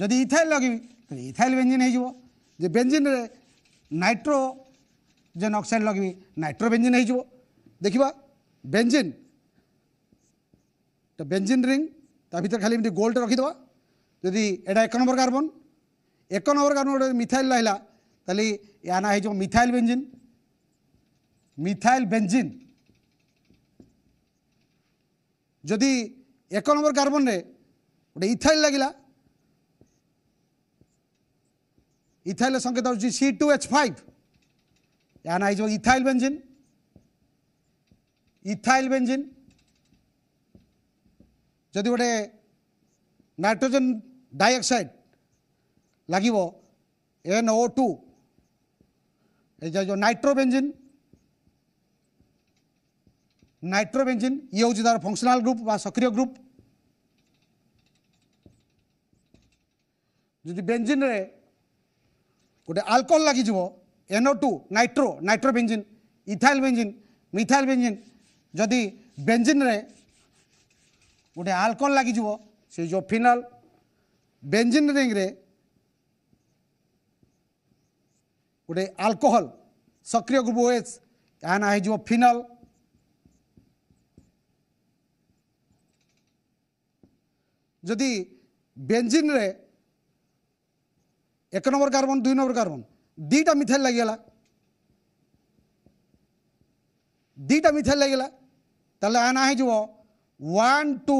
ଯଦି ଇଥାଇଲ୍ ଲଗେଇବି ତାହେଲେ ଇଥାଇଲ୍ ବେଞ୍ଜିନ୍ ହେଇଯିବ ଯେ ବେଞ୍ଜିନ୍ରେ ନାଇଟ୍ରୋଜେନ୍ ଅକ୍ସାଇଡ଼୍ ଲଗେଇବି ନାଇଟ୍ରୋ ନାଇଟ୍ରୋବେଞ୍ଜିନ୍ ହେଇଯିବ ଦେଖିବା ବେଞ୍ଜିନ୍ ତ ବେଞ୍ଜିନ୍ ରିଙ୍ଗ ତା ଭିତରେ ଖାଲି ଏମିତି ଗୋଲ୍ଡ ରଖିଦେବା ଯଦି ଏଇଟା ଏକ ନମ୍ବର କାର୍ବନ୍ ଏକ ନମ୍ବର କାର୍ବନ୍ ଗୋଟେ ମିଥାଇଲ୍ ରହିଲା ତାହେଲେ ଏହା ନାଁ ହେଇଯିବ ମିଥାଇଲ୍ ବେଞ୍ଜିନ୍ ମିଥାଇଲ୍ ବେଞ୍ଜିନ୍ ଯଦି ଏକ ନମ୍ବର কার্বনরে ଗୋଟେ ଇଥାଇଲ୍ ଲାଗିଲା ଇଥାଇଲ୍ର ସଙ୍କେତ ହେଉଛି ସି ଟୁ ଏଚ୍ ଫାଇଭ୍ ଏହା ନାଁ ହେଇଯିବ ଇଥାଇଲ୍ ବେଞ୍ଜିନ୍ ଇଥାଇଲ୍ ବେଞ୍ଜିନ୍ ଯଦି ଗୋଟେ ନାଇଟ୍ରୋଜେନ୍ ଡାଇଅକ୍ସାଇଡ଼୍ ଲାଗିବ ଏନ୍ ଓ ଟୁ ଏ ଯେଉଁ ନାଇଟ୍ରୋ ନାଇଟ୍ରୋବେଞ୍ଜିନ୍ নাইট্রোবেঞ্জিন ইয়ে হচ্ছে তার ফংশনাল গ্রুপ বা সক্রিয় গ্রুপ যদি বেঞ্জিনে গোটে আলকোহল লাগিযোগ NO two nitro nitrobenzene ethyl benzene methyl benzene যদি বেঞ্জিনে গোটে আলকোহল লাগিযোগ সেই যে ফিনাল বেঞ্জিন রিংরে গোটে আলকোহল সক্রিয় গ্রুপ ওএস ଏହା ନାଁ ହେଇଯିବ ଫିନଲ ଯଦି ବେଞ୍ଜିନ୍ରେ ଏକ ନମ୍ବର କାର୍ବନ୍ ଦୁଇ ନମ୍ବର କାର୍ବନ୍ ଦୁଇଟା ମିଥାଇଲ୍ ଲାଗିଗଲା ଦୁଇଟା ମିଥାଇଲ୍ ଲାଗିଗଲା ତାହେଲେ ଆନା ହେଇଯିବ one two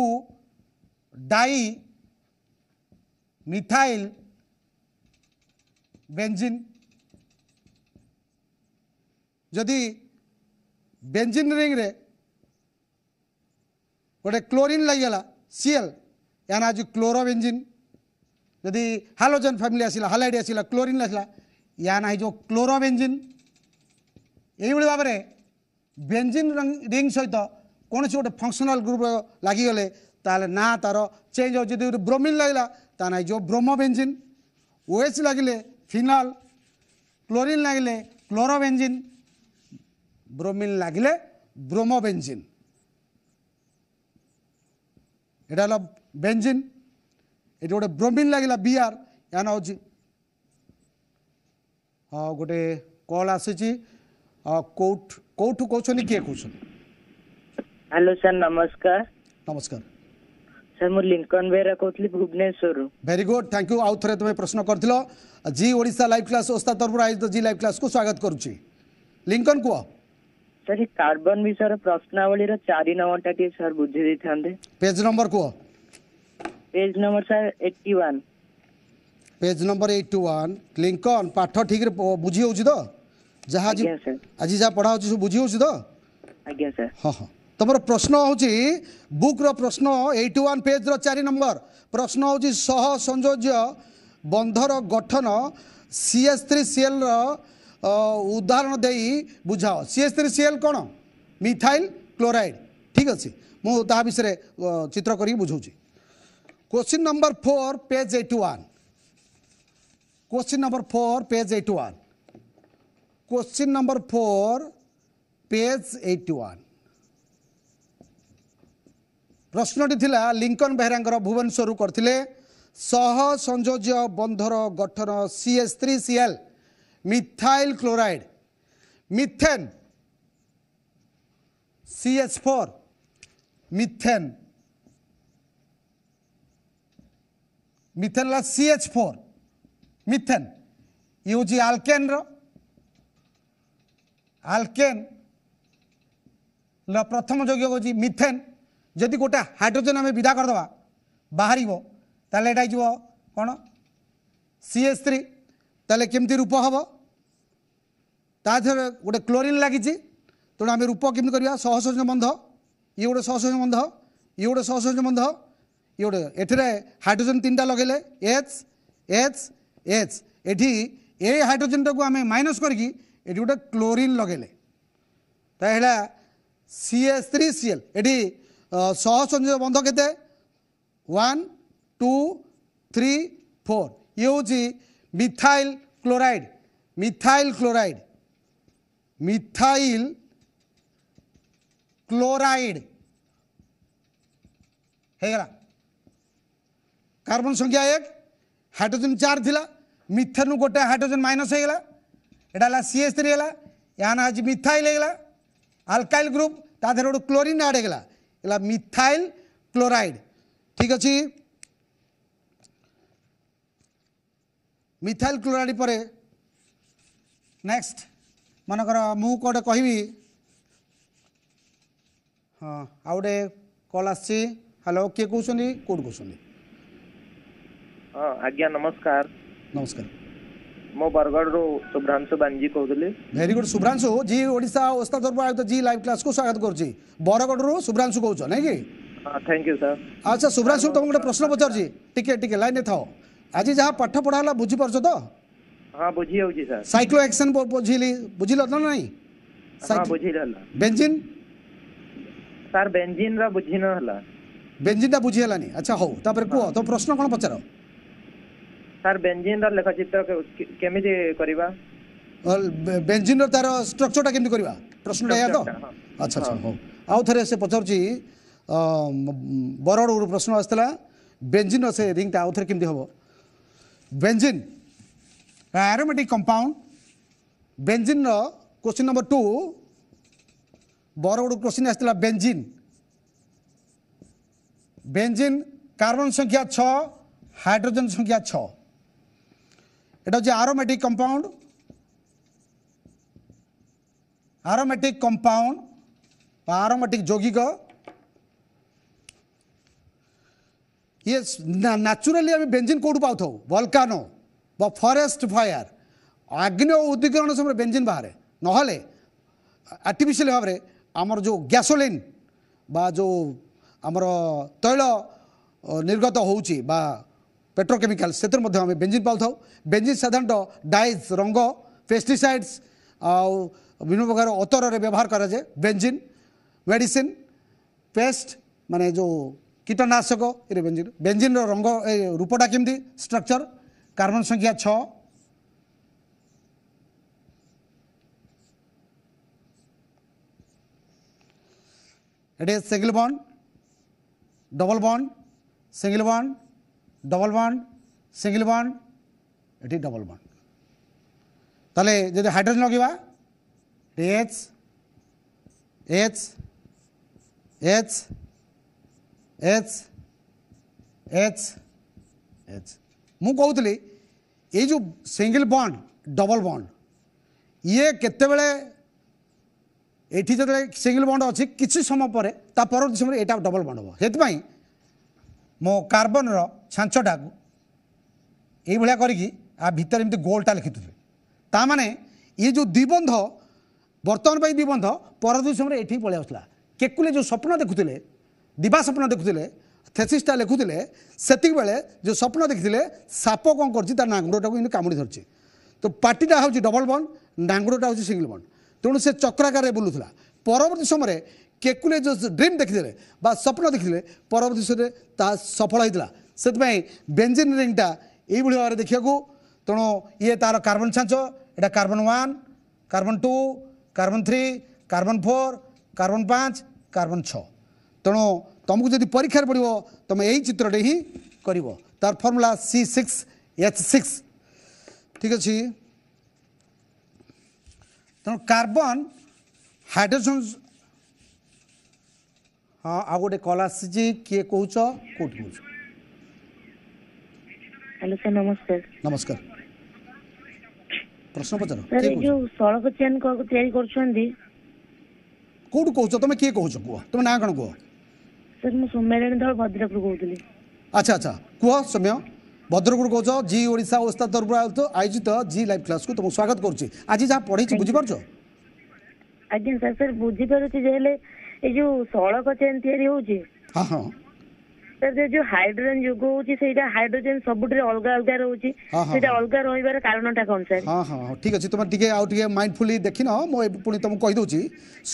di methyl benzene ଯଦି ବେଞ୍ଜିନ୍ ରିଙ୍ଗରେ ଗୋଟେ କ୍ଲୋରିନ୍ ଲାଗିଗଲା ସିଏଲ୍ ଏହାନା ଯେଉଁ କ୍ଲୋର ବେଞ୍ଜିନ୍ ଯଦି ହାଲୋଜେନ୍ ଫ୍ୟାମିଲି ଆସିଲା ହାଲାଇଡ୍ ଆସିଲା କ୍ଲୋରିନ୍ ଆସିଲା ଏହା ନାହିଁ ଯେଉଁ କ୍ଲୋର ବେଞ୍ଜିନ୍ ଏଇଭଳି ଭାବରେ ବେଞ୍ଜିନ୍ ରିଙ୍ଗ୍ ସହିତ କୌଣସି ଗୋଟେ ଫଙ୍କସନାଲ୍ ଗ୍ରୁପ୍ ଲାଗିଗଲେ ତାହେଲେ ନା ତା'ର ଚେଞ୍ଜ ହେଉଛି ଯଦି ବ୍ରୋମିନ୍ ଲାଗିଲା ତା ନାହିଁ ଯେଉଁ ବ୍ରୋମୋ ବେଞ୍ଜିନ୍ ଓଏସ୍ ଲାଗିଲେ ଫିନାଲ୍ କ୍ଲୋରିନ୍ ଲାଗିଲେ କ୍ଲୋରୋ ବେଞ୍ଜିନ୍ ବ୍ରୋମିନ୍ ଲାଗିଲେ ବ୍ରୋମୋ ବେଞ୍ଜିନ୍ এটা হলো ବେଞ୍ଜିନ୍ ଏଠି ଗୋଟେ ବ୍ରୋମିନ୍ ଲାଗିଲା ବିଆର୍ ଏହା ନେଉଛି ହଁ ଗୋଟେ କଲ୍ ଆସିଛି କୋଉଠୁ କୋଉଠୁ କହୁଛନ୍ତି କିଏ କହୁଛନ୍ତି ହ୍ୟାଲୋ ସାର୍ ନମସ୍କାର ନମସ୍କାର ସାର୍ ମୁଁ ଲିଙ୍କନ ବେହେରା କହୁଥିଲି ଭୁବନେଶ୍ୱରରୁ ଭେରି ଗୁଡ୍ ଥ୍ୟାଙ୍କ ୟୁ ଆଉ ଥରେ ତୁମେ ପ୍ରଶ୍ନ କରିଥିଲ ଜି ଓଡ଼ିଶା ଲାଇଭ୍ କ୍ଲାସ୍ ଓସ୍ତା ତରଫରୁ ଆୟୋଜିତ ଜି ଲାଇଭ୍ କ୍ଲାସ୍କୁ ସ୍ୱାଗତ କରୁଛି ଲିଙ୍କନ କୁହ ସାର୍ ଏ କାର୍ବନ ବିଷୟରେ ପ୍ରଶ୍ନାବଳୀର ଚାରି ନମ୍ବରଟା ଟିକେ ସାର୍ ବୁଝି ଦେଇଥାନ୍ତେ ପେଜ୍ ନମ୍ବର କୁହ page number sir eighty one page number eighty one ଲିଙ୍କନ ପାଠ ଠିକରେ ବୁଝି ହେଉଛି ତ ଯାହା ଆଜି ଆଜି ଯାହା ପଢ଼ା ହେଉଛି ସବୁ ବୁଝି ହେଉଛି ତ ଆଜ୍ଞା ସାର୍ ହଁ ହଁ ତୁମର ପ୍ରଶ୍ନ ହେଉଛି ବୁକ୍ର ପ୍ରଶ୍ନ ଏଇଟି ୱାନ୍ ପେଜ୍ର ଚାରି ନମ୍ବର ପ୍ରଶ୍ନ ହେଉଛି ସହ ସଂଯୋଜ୍ୟ ବନ୍ଧର ଗଠନ ସିଏସ୍ ଥ୍ରୀ ସିଏଲ୍ର ଉଦାହରଣ ଦେଇ ବୁଝାଅ ସିଏସ୍ ଥ୍ରୀ ସିଏଲ୍ କ'ଣ ମିଥାଇଲ୍ କ୍ଲୋରାଇଡ଼୍ ଠିକ୍ ଅଛି ମୁଁ ତାହା ବିଷୟରେ ଚିତ୍ର କରିକି ବୁଝାଉଛି question four page eight one question 81. Four page eight one question Question four page eight one প্রশ্নটি লা লিঙ্কন বেহরাঙ্কর ভুবনেশ্বরু করলে সহ সংযোজ্য বন্ধর গঠন CH three CL methyl chloride methane CH four methane methane ହେଲା ସି ଏଚ୍ ଫୋର୍ ମିଥେନ୍ ଇଏ ହେଉଛି ଆଲକେନ୍ର ଆଲକେନ୍ର ପ୍ରଥମ ଯୌଗିକ ହେଉଛି ମିଥେନ୍ ଯଦି ଗୋଟେ ହାଇଡ୍ରୋଜେନ୍ ଆମେ ବିଦା କରିଦେବା ବାହାରିବ ତାହେଲେ ଏଇଟା ହେଇଯିବ କ'ଣ ସି ଏଚ୍ ଥ୍ରୀ ତାହେଲେ କେମିତି ରୂପ ହେବ ତା ଦେହରେ ଗୋଟେ କ୍ଲୋରିନ୍ ଲାଗିଛି ତେଣୁ ଆମେ ରୂପ କେମିତି କରିବା ସହସଜ ବନ୍ଧ ଇଏ ଗୋଟେ ସହସଜ ବନ୍ଧ ଇଏ ଗୋଟେ ସହସଜ ବନ୍ଧ ଇଏ ଏଥିରେ ହାଇଡ୍ରୋଜେନ୍ ତିନିଟା ଲଗେଇଲେ ଏଚ୍ ଏଚ୍ ଏଚ୍ ଏଠି ଏ ହାଇଡ୍ରୋଜେନ୍ଟାକୁ ଆମେ ମାଇନସ୍ କରିକି ଏଠି ଗୋଟେ କ୍ଲୋରିନ୍ ଲଗେଇଲେ ତା ହେଲା C H three C L ଏଠି ସହସଂଯୋଗ ବନ୍ଧ କେତେ ୱାନ୍ ଟୁ ଥ୍ରୀ ଫୋର୍ ଇଏ ହେଉଛି methyl chloride methyl chloride methyl chloride ହେଇଗଲା কার্বন সংখ্যা এক হাইড্রোজেন চার লা নু গোটে হাইড্রোজেন মাইনস হয়ে গেল এটা হল সিএস থ্রি হল এখানে আজ মিথাইল হয়ে গেল আলকাইল গ্রুপ তা ধরে গোটে ক্লোরিন আড়ে গেল এগুলো মিথাইল ক্লোরাইড ঠিক আছে মিথাইল ক্লোরাইড পরে নেক্সট মনে কর মু কোটে কহিবি হ্যাঁ আউটে কল আসছে হ্যালো কে କିଏ କହୁଛନ୍ତି କେଉଁଠୁ ହଁ ଆଜ୍ଞା ନମସ୍କାର ନମସ୍କାର ମୁଁ ବରଗଡ଼ରୁ ଶୁଭ୍ରାଂଶୁ ବାଞ୍ଜି କହୁଥିଲି ଭେରି ଗୁଡ୍ ଶୁଭ୍ରାଂଶୁ ଜି ଓଡ଼ିଶା ଓସ୍ତା ତରଫରୁ ଆୟୋଜିତ ଜି ଲାଇଭ୍ କ୍ଲାସ୍କୁ ସ୍ୱାଗତ କରୁଛି ବରଗଡ଼ରୁ ଶୁଭ୍ରାଂଶୁ କହୁଛ ନାଇଁ କି ଥ୍ୟାଙ୍କ ୟୁ ସାର୍ ଆଚ୍ଛା ଶୁଭ୍ରାଂଶୁ ତୁମକୁ ଗୋଟେ ପ୍ରଶ୍ନ ପଚାରୁଛି ଟିକେ ଟିକେ ଲାଇନ୍ରେ ଥାଅ ଆଜି ଯାହା ପାଠ ପଢ଼ା ହେଲା ବୁଝିପାରୁଛ ତ ହଁ ବୁଝି ହେଉଛି ସାର୍ ସାଇକ୍ଲୋ ଆକ୍ସନ୍ ବୁଝିଲି ବୁଝିଲ ନା ନାଇଁ ବୁଝିଲା ବେଞ୍ଜିନ୍ ସାର୍ ବେଞ୍ଜିନ୍ର ବୁଝି ନ ହେଲା ବେଞ୍ଜିନ୍ଟା ବୁଝି ହେଲାନି ଆଚ୍ଛା ହଉ ତାପରେ କୁହ ତମ ପ୍ରଶ୍ନ କ'ଣ ପଚାର ସାର୍ ବେଞ୍ଜିନ୍ର ଲେଖଚିତ୍ର କେମିତି କରିବା ବେଞ୍ଜିନ୍ର ତାର ଷ୍ଟ୍ରକ୍ଚରଟା କେମିତି କରିବା ପ୍ରଶ୍ନଟା ଏହା ତ ଆଚ୍ଛା ଆଚ୍ଛା ହଉ ଆଉ ଥରେ ସେ ପଚାରୁଛି ବରଗଡ଼ରୁ ପ୍ରଶ୍ନ ଆସିଥିଲା ବେଞ୍ଜିନ୍ର ସେ ରିଙ୍ଗଟା ଆଉ ଥରେ କେମିତି ହେବ ବେଞ୍ଜିନ୍ ଆରୋମେଟିକ୍ କମ୍ପାଉଣ୍ଡ ବେଞ୍ଜିନ୍ର କୋଶ୍ଚିନ୍ ନମ୍ବର ଟୁ ବରଗଡ଼ରୁ କୋଶ୍ଚିନ୍ ଆସିଥିଲା ବେଞ୍ଜିନ୍ ବେଞ୍ଜିନ୍ কার্বন ସଂଖ୍ୟା ଛଅ ହାଇଡ୍ରୋଜେନ୍ ସଂଖ୍ୟା ଛଅ এটা হচ্ছে অ্যারোমেটিক কম্পাউন্ড অ্যারোমেটিক কম্পাউন্ড বা অ্যারোমেটিক যৌগিক ইয়ে ন্যাচুরালি আমি বেঞ্জিন কেউ পাও ভলকানো বা ফরেস্ট ফায়ার আগ্নে উদ্দীকরণ সময় বেঞ্জিন বাহারে নহলে আর্টিফিসিয়াল ভাবে আমার যে গ্যাসোলিন বা যে আমার তৈল নির্গত হচ্ছে বা পেট্রোকেমিকাল ସେଥିରେ ମଧ୍ୟ ଆମେ ବେଞ୍ଜିନ୍ ପାଉଥାଉ ବେଞ୍ଜିନ୍ ସାଧାରଣତଃ ଡାଇଜ୍ ରଙ୍ଗ ପେଷ୍ଟିସାଇଡ଼୍ସ ଆଉ ବିଭିନ୍ନ ପ୍ରକାର ଅତରରେ ବ୍ୟବହାର କରାଯାଏ ବେଞ୍ଜିନ୍ ମେଡ଼ିସିନ୍ ପେଷ୍ଟ ମାନେ ଯେଉଁ କୀଟନାଶକ ଏରେ ବେଞ୍ଜିନ୍ ବେଞ୍ଜିନ୍ର ରଙ୍ଗ ଏ ରୂପଟା କେମିତି ଷ୍ଟ୍ରକ୍ଚର କାର୍ବନ ସଂଖ୍ୟା ଛଅ it is single bond double bond single bond double bond single bond এটি ডবল বন্ড তাহলে যদি হাইড্রোজেন লগিবা H H H H H H ମୁଁ କହୁଥିଲି ଏଇ ଯେଉଁ ସିଙ୍ଗଲ ବଣ୍ଡ ଡବଲ ବଣ୍ଡ ଇଏ କେତେବେଳେ ଏଠି ଯେତେବେଳେ ସିଙ୍ଗଲ ବଣ୍ଡ ଅଛି କିଛି ସମୟ ପରେ ତା ପରବର୍ତ୍ତୀ ସମୟରେ ଏଇଟା ଡବଲ ବଣ୍ଡ ହେବ ସେଥିପାଇଁ ମୁଁ କାର୍ବନର ଛାଞ୍ଚଟାକୁ ଏଇଭଳିଆ କରିକି ଆ ଭିତରେ ଏମିତି ଗୋଲଟା ଲେଖିଥିଲେ ତାମାନେ ଇଏ ଯେଉଁ ଦ୍ୱିବନ୍ଧ ବର୍ତ୍ତମାନ ପାଇଁ ଦ୍ୱିବନ୍ଧ ପରଦୁଇ ସମୟରେ ଏଠିକି ପଳେଇ ଆସୁଥିଲା କେକୁଲେ ଯେଉଁ ସ୍ୱପ୍ନ ଦେଖୁଥିଲେ ଦିବା ସ୍ୱପ୍ନ ଦେଖୁଥିଲେ থেসিসটা লেখুলে সেতবে যে স্বপ্ন দেখিলে সাপ কম করছে তার নাঙ্গুড়টাকে কিন্তু কামুড়ি ধরছে তো পাটিটা হচ্ছে ডবল বন নাঙ্গুড়টা হচ্ছে সিঙ্গল বন তেমন সে চক্রাকারে বুলুলা পরবর্তী সময় কেকুলে যে ড্রিম দেখিলে বা স্বপ্ন দেখিলে পরবর্তী সময় তা সফল হয়েছিল ସେଥିପାଇଁ ବେଞ୍ଜିନ୍ ରିଙ୍ଗଟା ଏଇଭଳି ଭାବରେ ଦେଖିବାକୁ ତେଣୁ ଇଏ ତା'ର କାର୍ବନ ଛାଞ୍ଚ ଏଇଟା carbon one carbon two carbon three carbon four carbon ପାଞ୍ଚ କାର୍ବନ ଛଅ ତେଣୁ ତୁମକୁ ଯଦି ପରୀକ୍ଷାରେ ପଡ଼ିବ ତୁମେ ଏଇ ଚିତ୍ରଟି ହିଁ କରିବ ତା'ର formula C six H six ଠିକ୍ ଅଛି ତେଣୁ କାର୍ବନ ହାଇଡ୍ରୋଜେନ୍ ହଁ ଆଉ ଗୋଟେ କଲ୍ ଆସିଛି କିଏ କହୁଛ କେଉଁଠି କହୁଛ ହ୍ୟାଲୋ ସାର୍ ନମସ୍କାର ନମସ୍କାର ପ୍ରଶ୍ନ ପଚାର ସାର୍ ଏ ଯୋଉ ସଡ଼କ ଚେନ୍ ତିଆରି କରୁଛନ୍ତି କୋଉଠୁ କହୁଛ ତମେ କିଏ କହୁଛ କୁହ ତମେ ନାଁ କ'ଣ କୁହ ସାର୍ ମୁଁ ସୌମ୍ୟାରାଣୀ ଧଳ ଭଦ୍ରକରୁ କହୁଥିଲି ଆଚ୍ଛା ଆଚ୍ଛା କୁହ ସୌମ୍ୟ ଭଦ୍ରକରୁ କହୁଛ ଜି ଓଡ଼ିଶା ଓସ୍ତା ତରଫରୁ ଆୟୋଜିତ ଜି ଲାଇଭ୍ କ୍ଲାସ୍କୁ ତୁମକୁ ସ୍ୱାଗତ କରୁଛି ଆଜି ଯାହା ପଢ଼େଇଛି ବୁଝିପାରୁଛ ଆଜ୍ଞା ସାର୍ ସାର୍ ବୁଝିପାରୁଛି ଯେ ହେଲେ ଏଇ ଯୋଉ ସଡ଼କ ଚେନ୍ ତିଆରି ହଉଛି ହଁ ହଁ ସାର୍ ସେ ଯୋଉ ହାଇଡ୍ରୋଜେନ ଯୁଗ ହଉଛି ସେଇଟା ହାଇଡ୍ରୋଜେନ ସବୁଥିରେ ଅଲଗା ଅଲଗା ରହୁଛି ସେଇଟା ଅଲଗା ରହିବାର କାରଣଟା କଣ ସାର୍ ହଁ ହଁ ଠିକ ଅଛି ତମେ ଟିକେ ଆଉ ଟିକେ ମାଇଣ୍ଡଫୁଲି ଦେଖିନ ମୁଁ ଏବେ ପୁଣି ତମକୁ କହିଦେଉଛି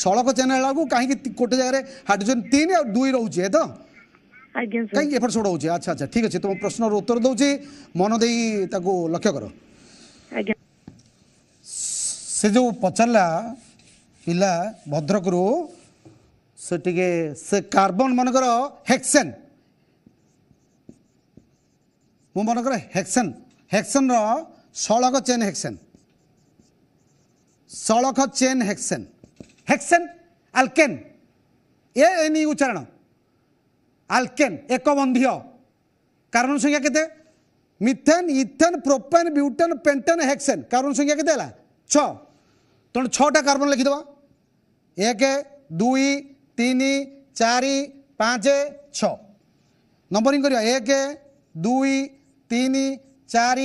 ସଳଖ ଚ୍ୟାନେଲ ଆଗକୁ କାହିଁକି ଗୋଟେ ଜାଗାରେ ହାଇଡ୍ରୋଜେନ ତିନି ଆଉ ଦୁଇ ରହୁଛି ଏ ତ ଆଜ୍ଞା କାହିଁକି ଏପଟ ସେପଟ ହଉଛି ଆଚ୍ଛା ଆଚ୍ଛା ଠିକ ଅଛି ତମ ପ୍ରଶ୍ନର ଉତ୍ତର ଦଉଛି ମନ ଦେଇ ତାକୁ ଲକ୍ଷ୍ୟ କର ଆଜ୍ଞା ସେ ଯେଉଁ ପଚାରିଲା ପିଲା ଭଦ୍ରକରୁ ସେ ଟିକେ ସେ କାର୍ବନ ମାନଙ୍କର ହେକ୍ସେନ୍ ମୁଁ ମନେକର ହେକ୍ସନ୍ ହେକ୍ସେନ୍ର ସଳଖ ଚେନ୍ ହେକ୍ସେନ୍ ସଳଖ ଚେନ୍ ହେକ୍ସେନ୍ ହେକ୍ସେନ୍ ଆଲକେନ୍ ଏ ଏନି ଉଚ୍ଚାରଣ ଆଲକେନ୍ ଏକବନ୍ଧୀୟ କାରଣ ସଂଖ୍ୟା କେତେ methane ethane propane butane pentane hexane carbon ସଂଖ୍ୟା କେତେ ହେଲା ଛଅ ତେଣୁ ଛଅଟା କାର୍ବନ ଲେଖିଦେବା ଏକ ଦୁଇ ତିନି ଚାରି ପାଞ୍ଚ ଛଅ ନମ୍ବରିଂ କରିବା ଏକ ଦୁଇ तीन चार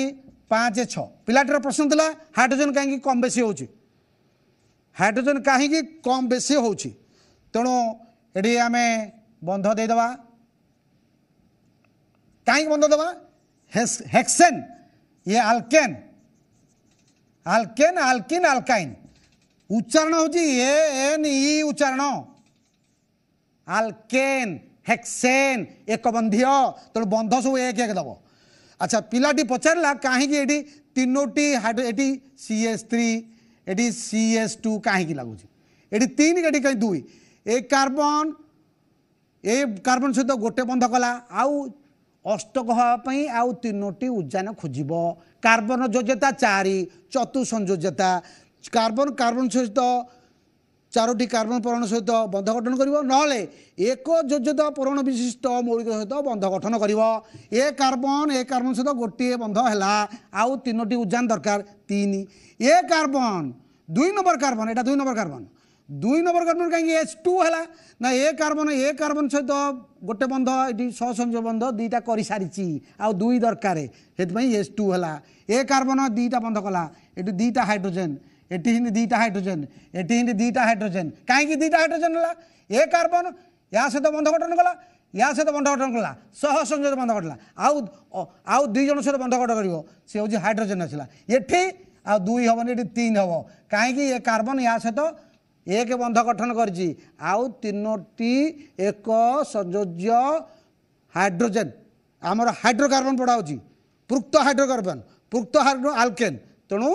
पाँच छ पाटर प्रश्न थी हाइड्रोजेन कहीं कम बेसी हो हाइड्रोजेन कहीं कम बेसी हो तेणु ये आम बंध देद कहीं बंध देवा हेक्सेन ये आलकेन आलकेन आलकिन आलकाइन उच्चारण हूँ ए एन ई उच्चारण आलकेन हेक्सेन एक बंधीय तेणु बंध सब एक एक दब আচ্ছা পিলাটি পচারা কাহিকি এটি তিনোটি হাইড্রো এটি সিএস থ্রি এটি সিএস টু কাহিকি লাগুছে এটি তিন এটি কাহি দুই এ কার্বন এ কার্বন সহ গোটে বন্ধ কলা আউ অষ্টক হওয়া পাই আউ তিনোটি উজ্জান খুঁজব কার্বন যোজ্যতা চারি চতুসংযোজ্যতা কার্বন কার্বন সহ ଚାରୋଟି କାର୍ବନ ପରମାଣୁ ସହିତ ବନ୍ଧ ଗଠନ କରିବ ନହେଲେ ଏକ ଯୋଜତ ପରମାଣୁ ବିଶିଷ୍ଟ ମୌଳିକ ସହିତ ବନ୍ଧ ଗଠନ କରିବ ଏ କାର୍ବନ ଏ କାର୍ବନ ସହିତ ଗୋଟିଏ ବନ୍ଧ ହେଲା ଆଉ ତିନୋଟି ଉଜାନ ଦରକାର ତିନି ଏ କାର୍ବନ ଦୁଇ ନମ୍ବର କାର୍ବନ ଏଇଟା ଦୁଇ ନମ୍ବର କାର୍ବନ ଦୁଇ ନମ୍ବର କାର୍ବନ କାହିଁକି ଏଚ୍ ଟୁ ହେଲା ନା ଏ କାର୍ବନ ଏ କାର୍ବନ ସହିତ ଗୋଟେ ବନ୍ଧ ଏଠି ସସଂଯୋଗ ବନ୍ଧ ଦୁଇଟା କରିସାରିଛି ଆଉ ଦୁଇ ଦରକାର ସେଥିପାଇଁ ଏଚ୍ ଟୁ ହେଲା ଏ କାର୍ବନ ଦୁଇଟା ବନ୍ଧ କଲା ଏଠି ଦୁଇଟା ହାଇଡ୍ରୋଜେନ୍ ଏଠି ହିନ୍ତି ଦୁଇଟା ହାଇଡ୍ରୋଜେନ୍ ଏଠି ହିନ୍ତି ଦୁଇଟା ହାଇଡ୍ରୋଜେନ୍ କାହିଁକି ଦୁଇଟା ହାଇଡ୍ରୋଜେନ୍ ହେଲା ଏ କାର୍ବନ୍ ଏହା ସହିତ ବନ୍ଧ ଗଠନ କଲା ଏହା ସହିତ ବନ୍ଧ ଗଠନ କଲା ସହ ସଂଯୋଗ ବନ୍ଧ ଘଟିଲା ଆଉ ଆଉ ଦୁଇ ଜଣ ସହିତ ବନ୍ଧ ଗଠନ କରିବ ସେ ହେଉଛି ହାଇଡ୍ରୋଜେନ୍ ଆସିଲା ଏଠି ଆଉ ଦୁଇ ହେବନି ଏଠି ତିନି ହେବ କାହିଁକି ଏ କାର୍ବନ୍ ଏହା ସହିତ ଏକ ବନ୍ଧ ଗଠନ କରିଛି ଆଉ ତିନୋଟି ଏକ ସଂଯୋଜ୍ୟ ହାଇଡ୍ରୋଜେନ୍ ଆମର ହାଇଡ୍ରୋକାର୍ବନ୍ ପଢ଼ା ହେଉଛି ପୃକ୍ତ ହାଇଡ୍ରୋକାର୍ବନ୍ ପୃକ୍ତ ହାଇଡ୍ରୋ ଆଲକେନ୍ ତେଣୁ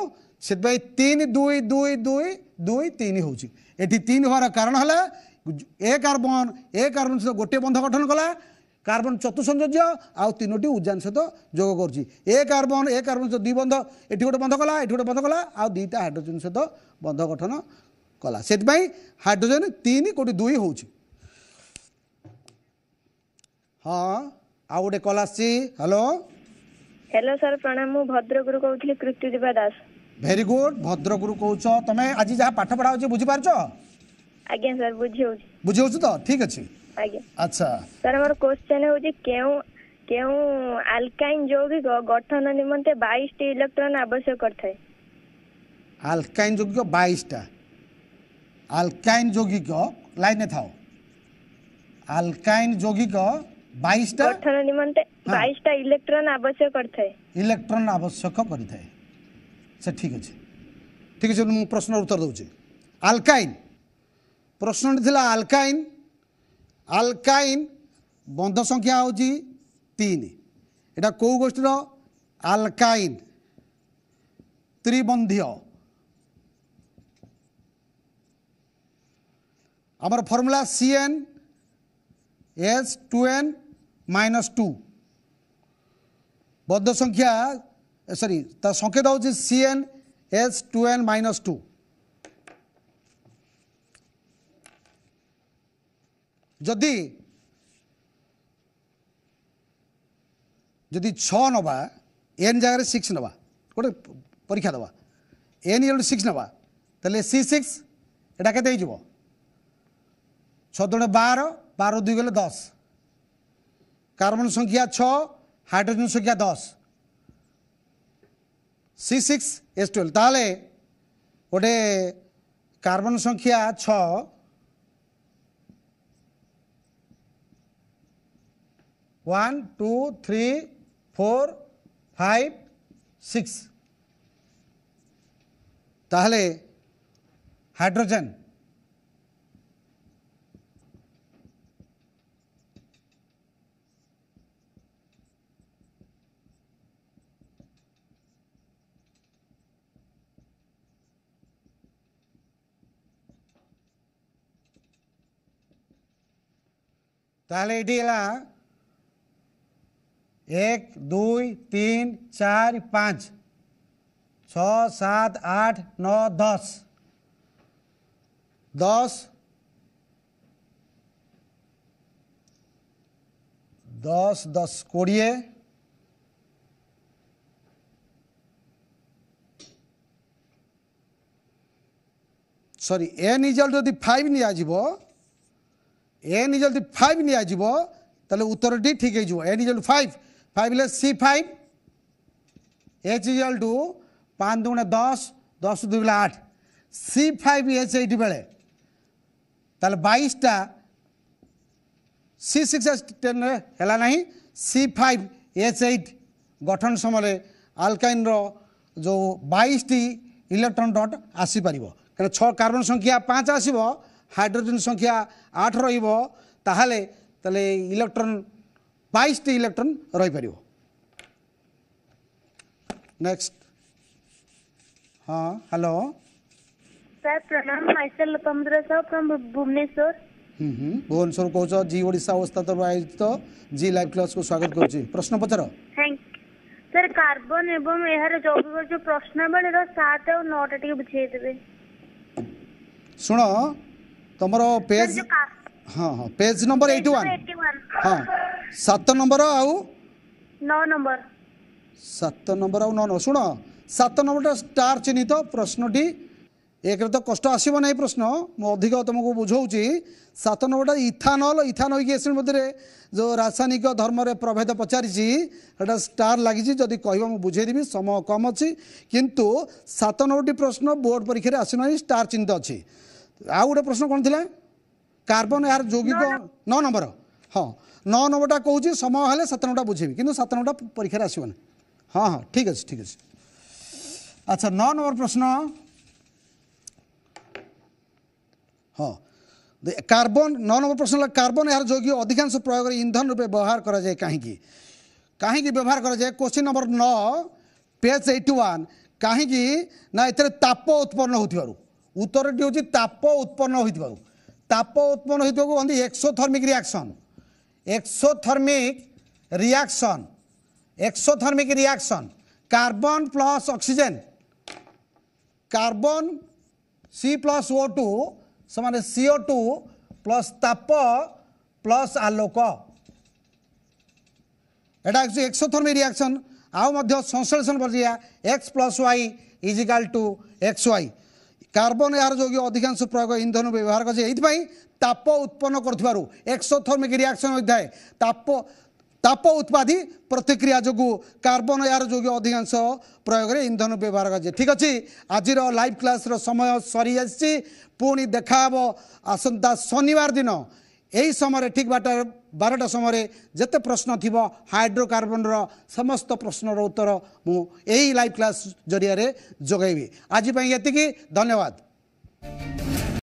ସେଥିପାଇଁ ତିନି ଦୁଇ ଦୁଇ ଦୁଇ ଦୁଇ ତିନି ହେଉଛି ଏଠି ତିନି ହେବାର କାରଣ ହେଲା ଏ କାର୍ବନ ଏ କାର୍ବନ ସହିତ ଗୋଟିଏ ବନ୍ଧ ଗଠନ କଲା କାର୍ବନ ଚତୁସଂଯୋଜ୍ୟ ଆଉ ତିନୋଟି ଉଜାନ ସହିତ ଯୋଗ କରୁଛି ଏ କାର୍ବନ ଏ କାର୍ବନ ସହିତ ଦୁଇ ବନ୍ଧ ଏଠି ଗୋଟେ ବନ୍ଧ କଲା ଏଠି ଗୋଟେ ବନ୍ଧ କଲା ଆଉ ଦୁଇଟା ହାଇଡ୍ରୋଜେନ୍ ସହିତ ବନ୍ଧ ଗଠନ କଲା ସେଥିପାଇଁ ହାଇଡ୍ରୋଜେନ୍ ତିନି କୋଟି ଦୁଇ ହେଉଛି ହଁ ଆଉ ଗୋଟେ କଲ୍ ଆସିଛି ହ୍ୟାଲୋ ହ୍ୟାଲୋ ସାର୍ ପ୍ରଣାମ ମୁଁ ଭଦ୍ରକରୁ କହୁଥିଲି କୃତିଦୀପା ଦାସ ভেরি গুড ভদ্রগুরু কৌছ তুমি আজ যা পাঠ পড়া হচ্ছে বুঝি পারছ আজ্ঞা স্যার বুঝি হচ্ছে বুঝি হচ্ছে তো ঠিক আছে আজ্ঞা আচ্ছা স্যার আমার কোশ্চেন হচ্ছে কেউ কেউ আলকাইন যৌগিক গঠন নিমন্তে 22 টি ইলেকট্রন আবশ্যক করতে আলকাইন যৌগিক 22 টা আলকাইন যৌগিক লাইনে থাও আলকাইন যৌগিক বাইশটা গঠন নিমন্তে বাইশটা ইলেকট্রন আবশ্যক করতে ইলেকট্রন আবশ্যক করতে ସେ ଠିକ୍ ଅଛି ଠିକ୍ ଅଛି ମୁଁ ପ୍ରଶ୍ନର ଉତ୍ତର ଦେଉଛି ଆଲକାଇନ୍ ପ୍ରଶ୍ନଟି ଥିଲା ଆଲକାଇନ୍ ଆଲକାଇନ୍ ବନ୍ଧ ସଂଖ୍ୟା ହେଉଛି ତିନି ଏଇଟା କେଉଁ ଗୋଷ୍ଠୀର ଆଲକାଇନ୍ ତ୍ରିବନ୍ଧୀୟ ଆମର formula CN H two N minus two two ସଂଖ୍ୟା সরি uh, তার সংকেত হচ্ছে CN H two N minus two যদি যদি ছ নবা এন জায়গায় সিক্স নেবা গোটে পরীক্ষা দেওয়া এন ইয়ে সিক্স নেবা তাহলে সি সিক্স এটা কেতে হয়ে যাব ছ বার বার দুই গেলে দশ কার্বন সংখ্যা ছ হাইড্রোজেন সংখ্যা দশ সি সিক্স এস টুয়েলভ তাহলে ওটে কার্বন সংখ্যা ছ one two three four five six তাহলে হাইড্রোজেন তাহলে এটি এলা এক দুই তিন চার পাঁচ ছ সাত আট ন দশ দশ দশ দশ কোড়িয়ে সরি এন ইজাল্ট যদি ফাইভ নিয়ে যাব এন ইজ যদি ফাইভ নিয়ে তাহলে উত্তরটি ঠিক হয়ে যাব এন ইজ ফাইভ ফাইভ হলে C five H is two পাঁচ দুগুণে দশ দশ দুই বেলা আট সি ফাইভ এচ এইটি বেড়ে তাহলে বাইশটা সি সিক্স এস টেন হেলা না সি ফাইভ এচ এইট গঠন সময় আলকাইনর যে বাইশটি ইলেকট্রন ডট আসিপার কেন ছ কার্বন সংখ্যা পাঁচ আসব ହାଇଡ୍ରୋଜେନ୍ ସଂଖ୍ୟା ଆଠ ରହିବ ତାହେଲେ ତାହେଲେ ଇଲେକ୍ଟ୍ରନ୍ ବାଇଶଟି ଇଲେକ୍ଟ୍ରନ୍ ରହିପାରିବ ନେକ୍ସଟ ହଁ ହ୍ୟାଲୋ ସାର୍ ପ୍ରଣାମ ମାଇସେଲ ଲୋପାମୁଦ୍ରା ସାହୁ ଫ୍ରମ୍ ଭୁବନେଶ୍ୱର ଭୁବନେଶ୍ୱର କହୁଛ ଜି ଓଡ଼ିଶା ଅବସ୍ଥା ତରଫରୁ ଆୟୋଜିତ ଜି ଲାଇଭ୍ କ୍ଲାସ୍କୁ ସ୍ୱାଗତ କରୁଛି ପ୍ରଶ୍ନ ପଚାର ସାର୍ କାର୍ବନ ଏବଂ ଏହାର ଯୌଗିକ ଯୋଉ ପ୍ରଶ୍ନାବଳୀର ସାତ ଆଉ ନଅଟା ଟିକେ ବୁଝେଇ ଦେବେ ଶୁଣ ତମର ପେଜ୍ ହଁ ହଁ ପେଜ୍ ନମ୍ବର ଏଇଟି ୱାନ୍ ହଁ ସାତ ନମ୍ବର ଆଉ ନଅ ନମ୍ବର ସାତ ନମ୍ବର ଆଉ ନଅ ନମ୍ବର ଶୁଣ ସାତ ନମ୍ବରଟା ଷ୍ଟାର୍ ଚିହ୍ନିତ ପ୍ରଶ୍ନଟି ଏକରେ ତ କଷ୍ଟ ଆସିବ ନାହିଁ ପ୍ରଶ୍ନ ମୁଁ ଅଧିକ ତୁମକୁ ବୁଝାଉଛି ସାତ ନମ୍ବରଟା ଇଥାନଲ୍ ଇଥାନୋଇକ୍ ଏସିଡ୍ ମଧ୍ୟରେ ଯେଉଁ ରାସାୟନିକ ଧର୍ମରେ ପ୍ରଭେଦ ପଚାରିଛି ସେଇଟା ଷ୍ଟାର୍ ଲାଗିଛି ଯଦି କହିବ ମୁଁ ବୁଝେଇଦେବି ସମୟ କମ୍ ଅଛି କିନ୍ତୁ ସାତ ନମ୍ବରଟି ପ୍ରଶ୍ନ ବୋର୍ଡ଼ ପରୀକ୍ଷାରେ ଆସିନାହିଁ ଷ୍ଟାର୍ ଚିହ୍ନିତ ଅଛି ଆଉ ଗୋଟେ ପ୍ରଶ୍ନ କ'ଣ ଥିଲା କାର୍ବନ ଏହାର ଯୌଗିକ ନଅ ନମ୍ବର ହଁ ନଅ ନମ୍ବରଟା କହୁଛି ସମୟ ହେଲେ ସାତ ନମ୍ବରଟା ବୁଝେଇବି କିନ୍ତୁ ସାତ ନମ୍ବରଟା ପରୀକ୍ଷାରେ ଆସିବନି ହଁ ହଁ ଠିକ୍ ଅଛି ଠିକ୍ ଅଛି ଆଚ୍ଛା ନଅ ନମ୍ବର ପ୍ରଶ୍ନ ହଁ କାର୍ବନ ନଅ ନମ୍ବର ପ୍ରଶ୍ନ ହେଲା କାର୍ବନ এর যৌগীয় ଅଧିକାଂଶ প্রয়োগের ইন্ধন রূপে ব্যবহার করা যায় କାହିଁକି কাহিকি ব্যবহার করা যায় কোশ্চিন নম্বর ন পেজ এইটি ওয়ান কাহিকি না এতে তাপ উৎপন্ন উত্তরটি হচ্ছে তাপ উৎপন্ন হয়ে তাপ উৎপন্ন হয়ে কুহতি exothermic reaction exothermic reaction exothermic reaction carbon plus oxygen carbon C plus O two সে সিও টু প্লস তাপ প্লস আলোক এটা হচ্ছে এক্সোথর্মি রিয়াকশন আউ মধ্য সংশ্লেষণ প্রক্রিয়া X plus Y equal to X Y carbon ଏହାର ଯୋଗୁଁ ଅଧିକାଂଶ ପ୍ରୟୋଗ ଇନ୍ଧନ ବ୍ୟବହାର କରାଯାଏ ଏଇଥିପାଇଁ ତାପ ଉତ୍ପନ୍ନ କରୁଥିବାରୁ ଏକ୍ସୋଥର୍ମିକ ରିଆକ୍ସନ୍ ହୋଇଥାଏ ତାପ ତାପ ଉତ୍ପାଦି ପ୍ରତିକ୍ରିୟା ଯୋଗୁଁ କାର୍ବନ ଏହାର ଯୋଗୁଁ ଅଧିକାଂଶ ପ୍ରୟୋଗରେ ଇନ୍ଧନ ବ୍ୟବହାର କରାଯାଏ ଠିକ୍ ଅଛି ଆଜିର ଲାଇଭ୍ କ୍ଲାସ୍ର ସମୟ ସରିଆସିଛି ପୁଣି ଦେଖା ହେବ ଆସନ୍ତା ଶନିବାର ଦିନ ଏହି ସମୟରେ ଠିକ୍ ବାଟରେ ବାରଟା ସମୟରେ ଯେତେ ପ୍ରଶ୍ନ ଥିବ ହାଇଡ୍ରୋକାର୍ବନର ସମସ୍ତ ପ୍ରଶ୍ନର ଉତ୍ତର ମୁଁ ଏହି ଲାଇଭ୍ କ୍ଲାସ୍ ଜରିଆରେ ଯୋଗାଇବି ଆଜି ପାଇଁ ଏତିକି ଧନ୍ୟବାଦ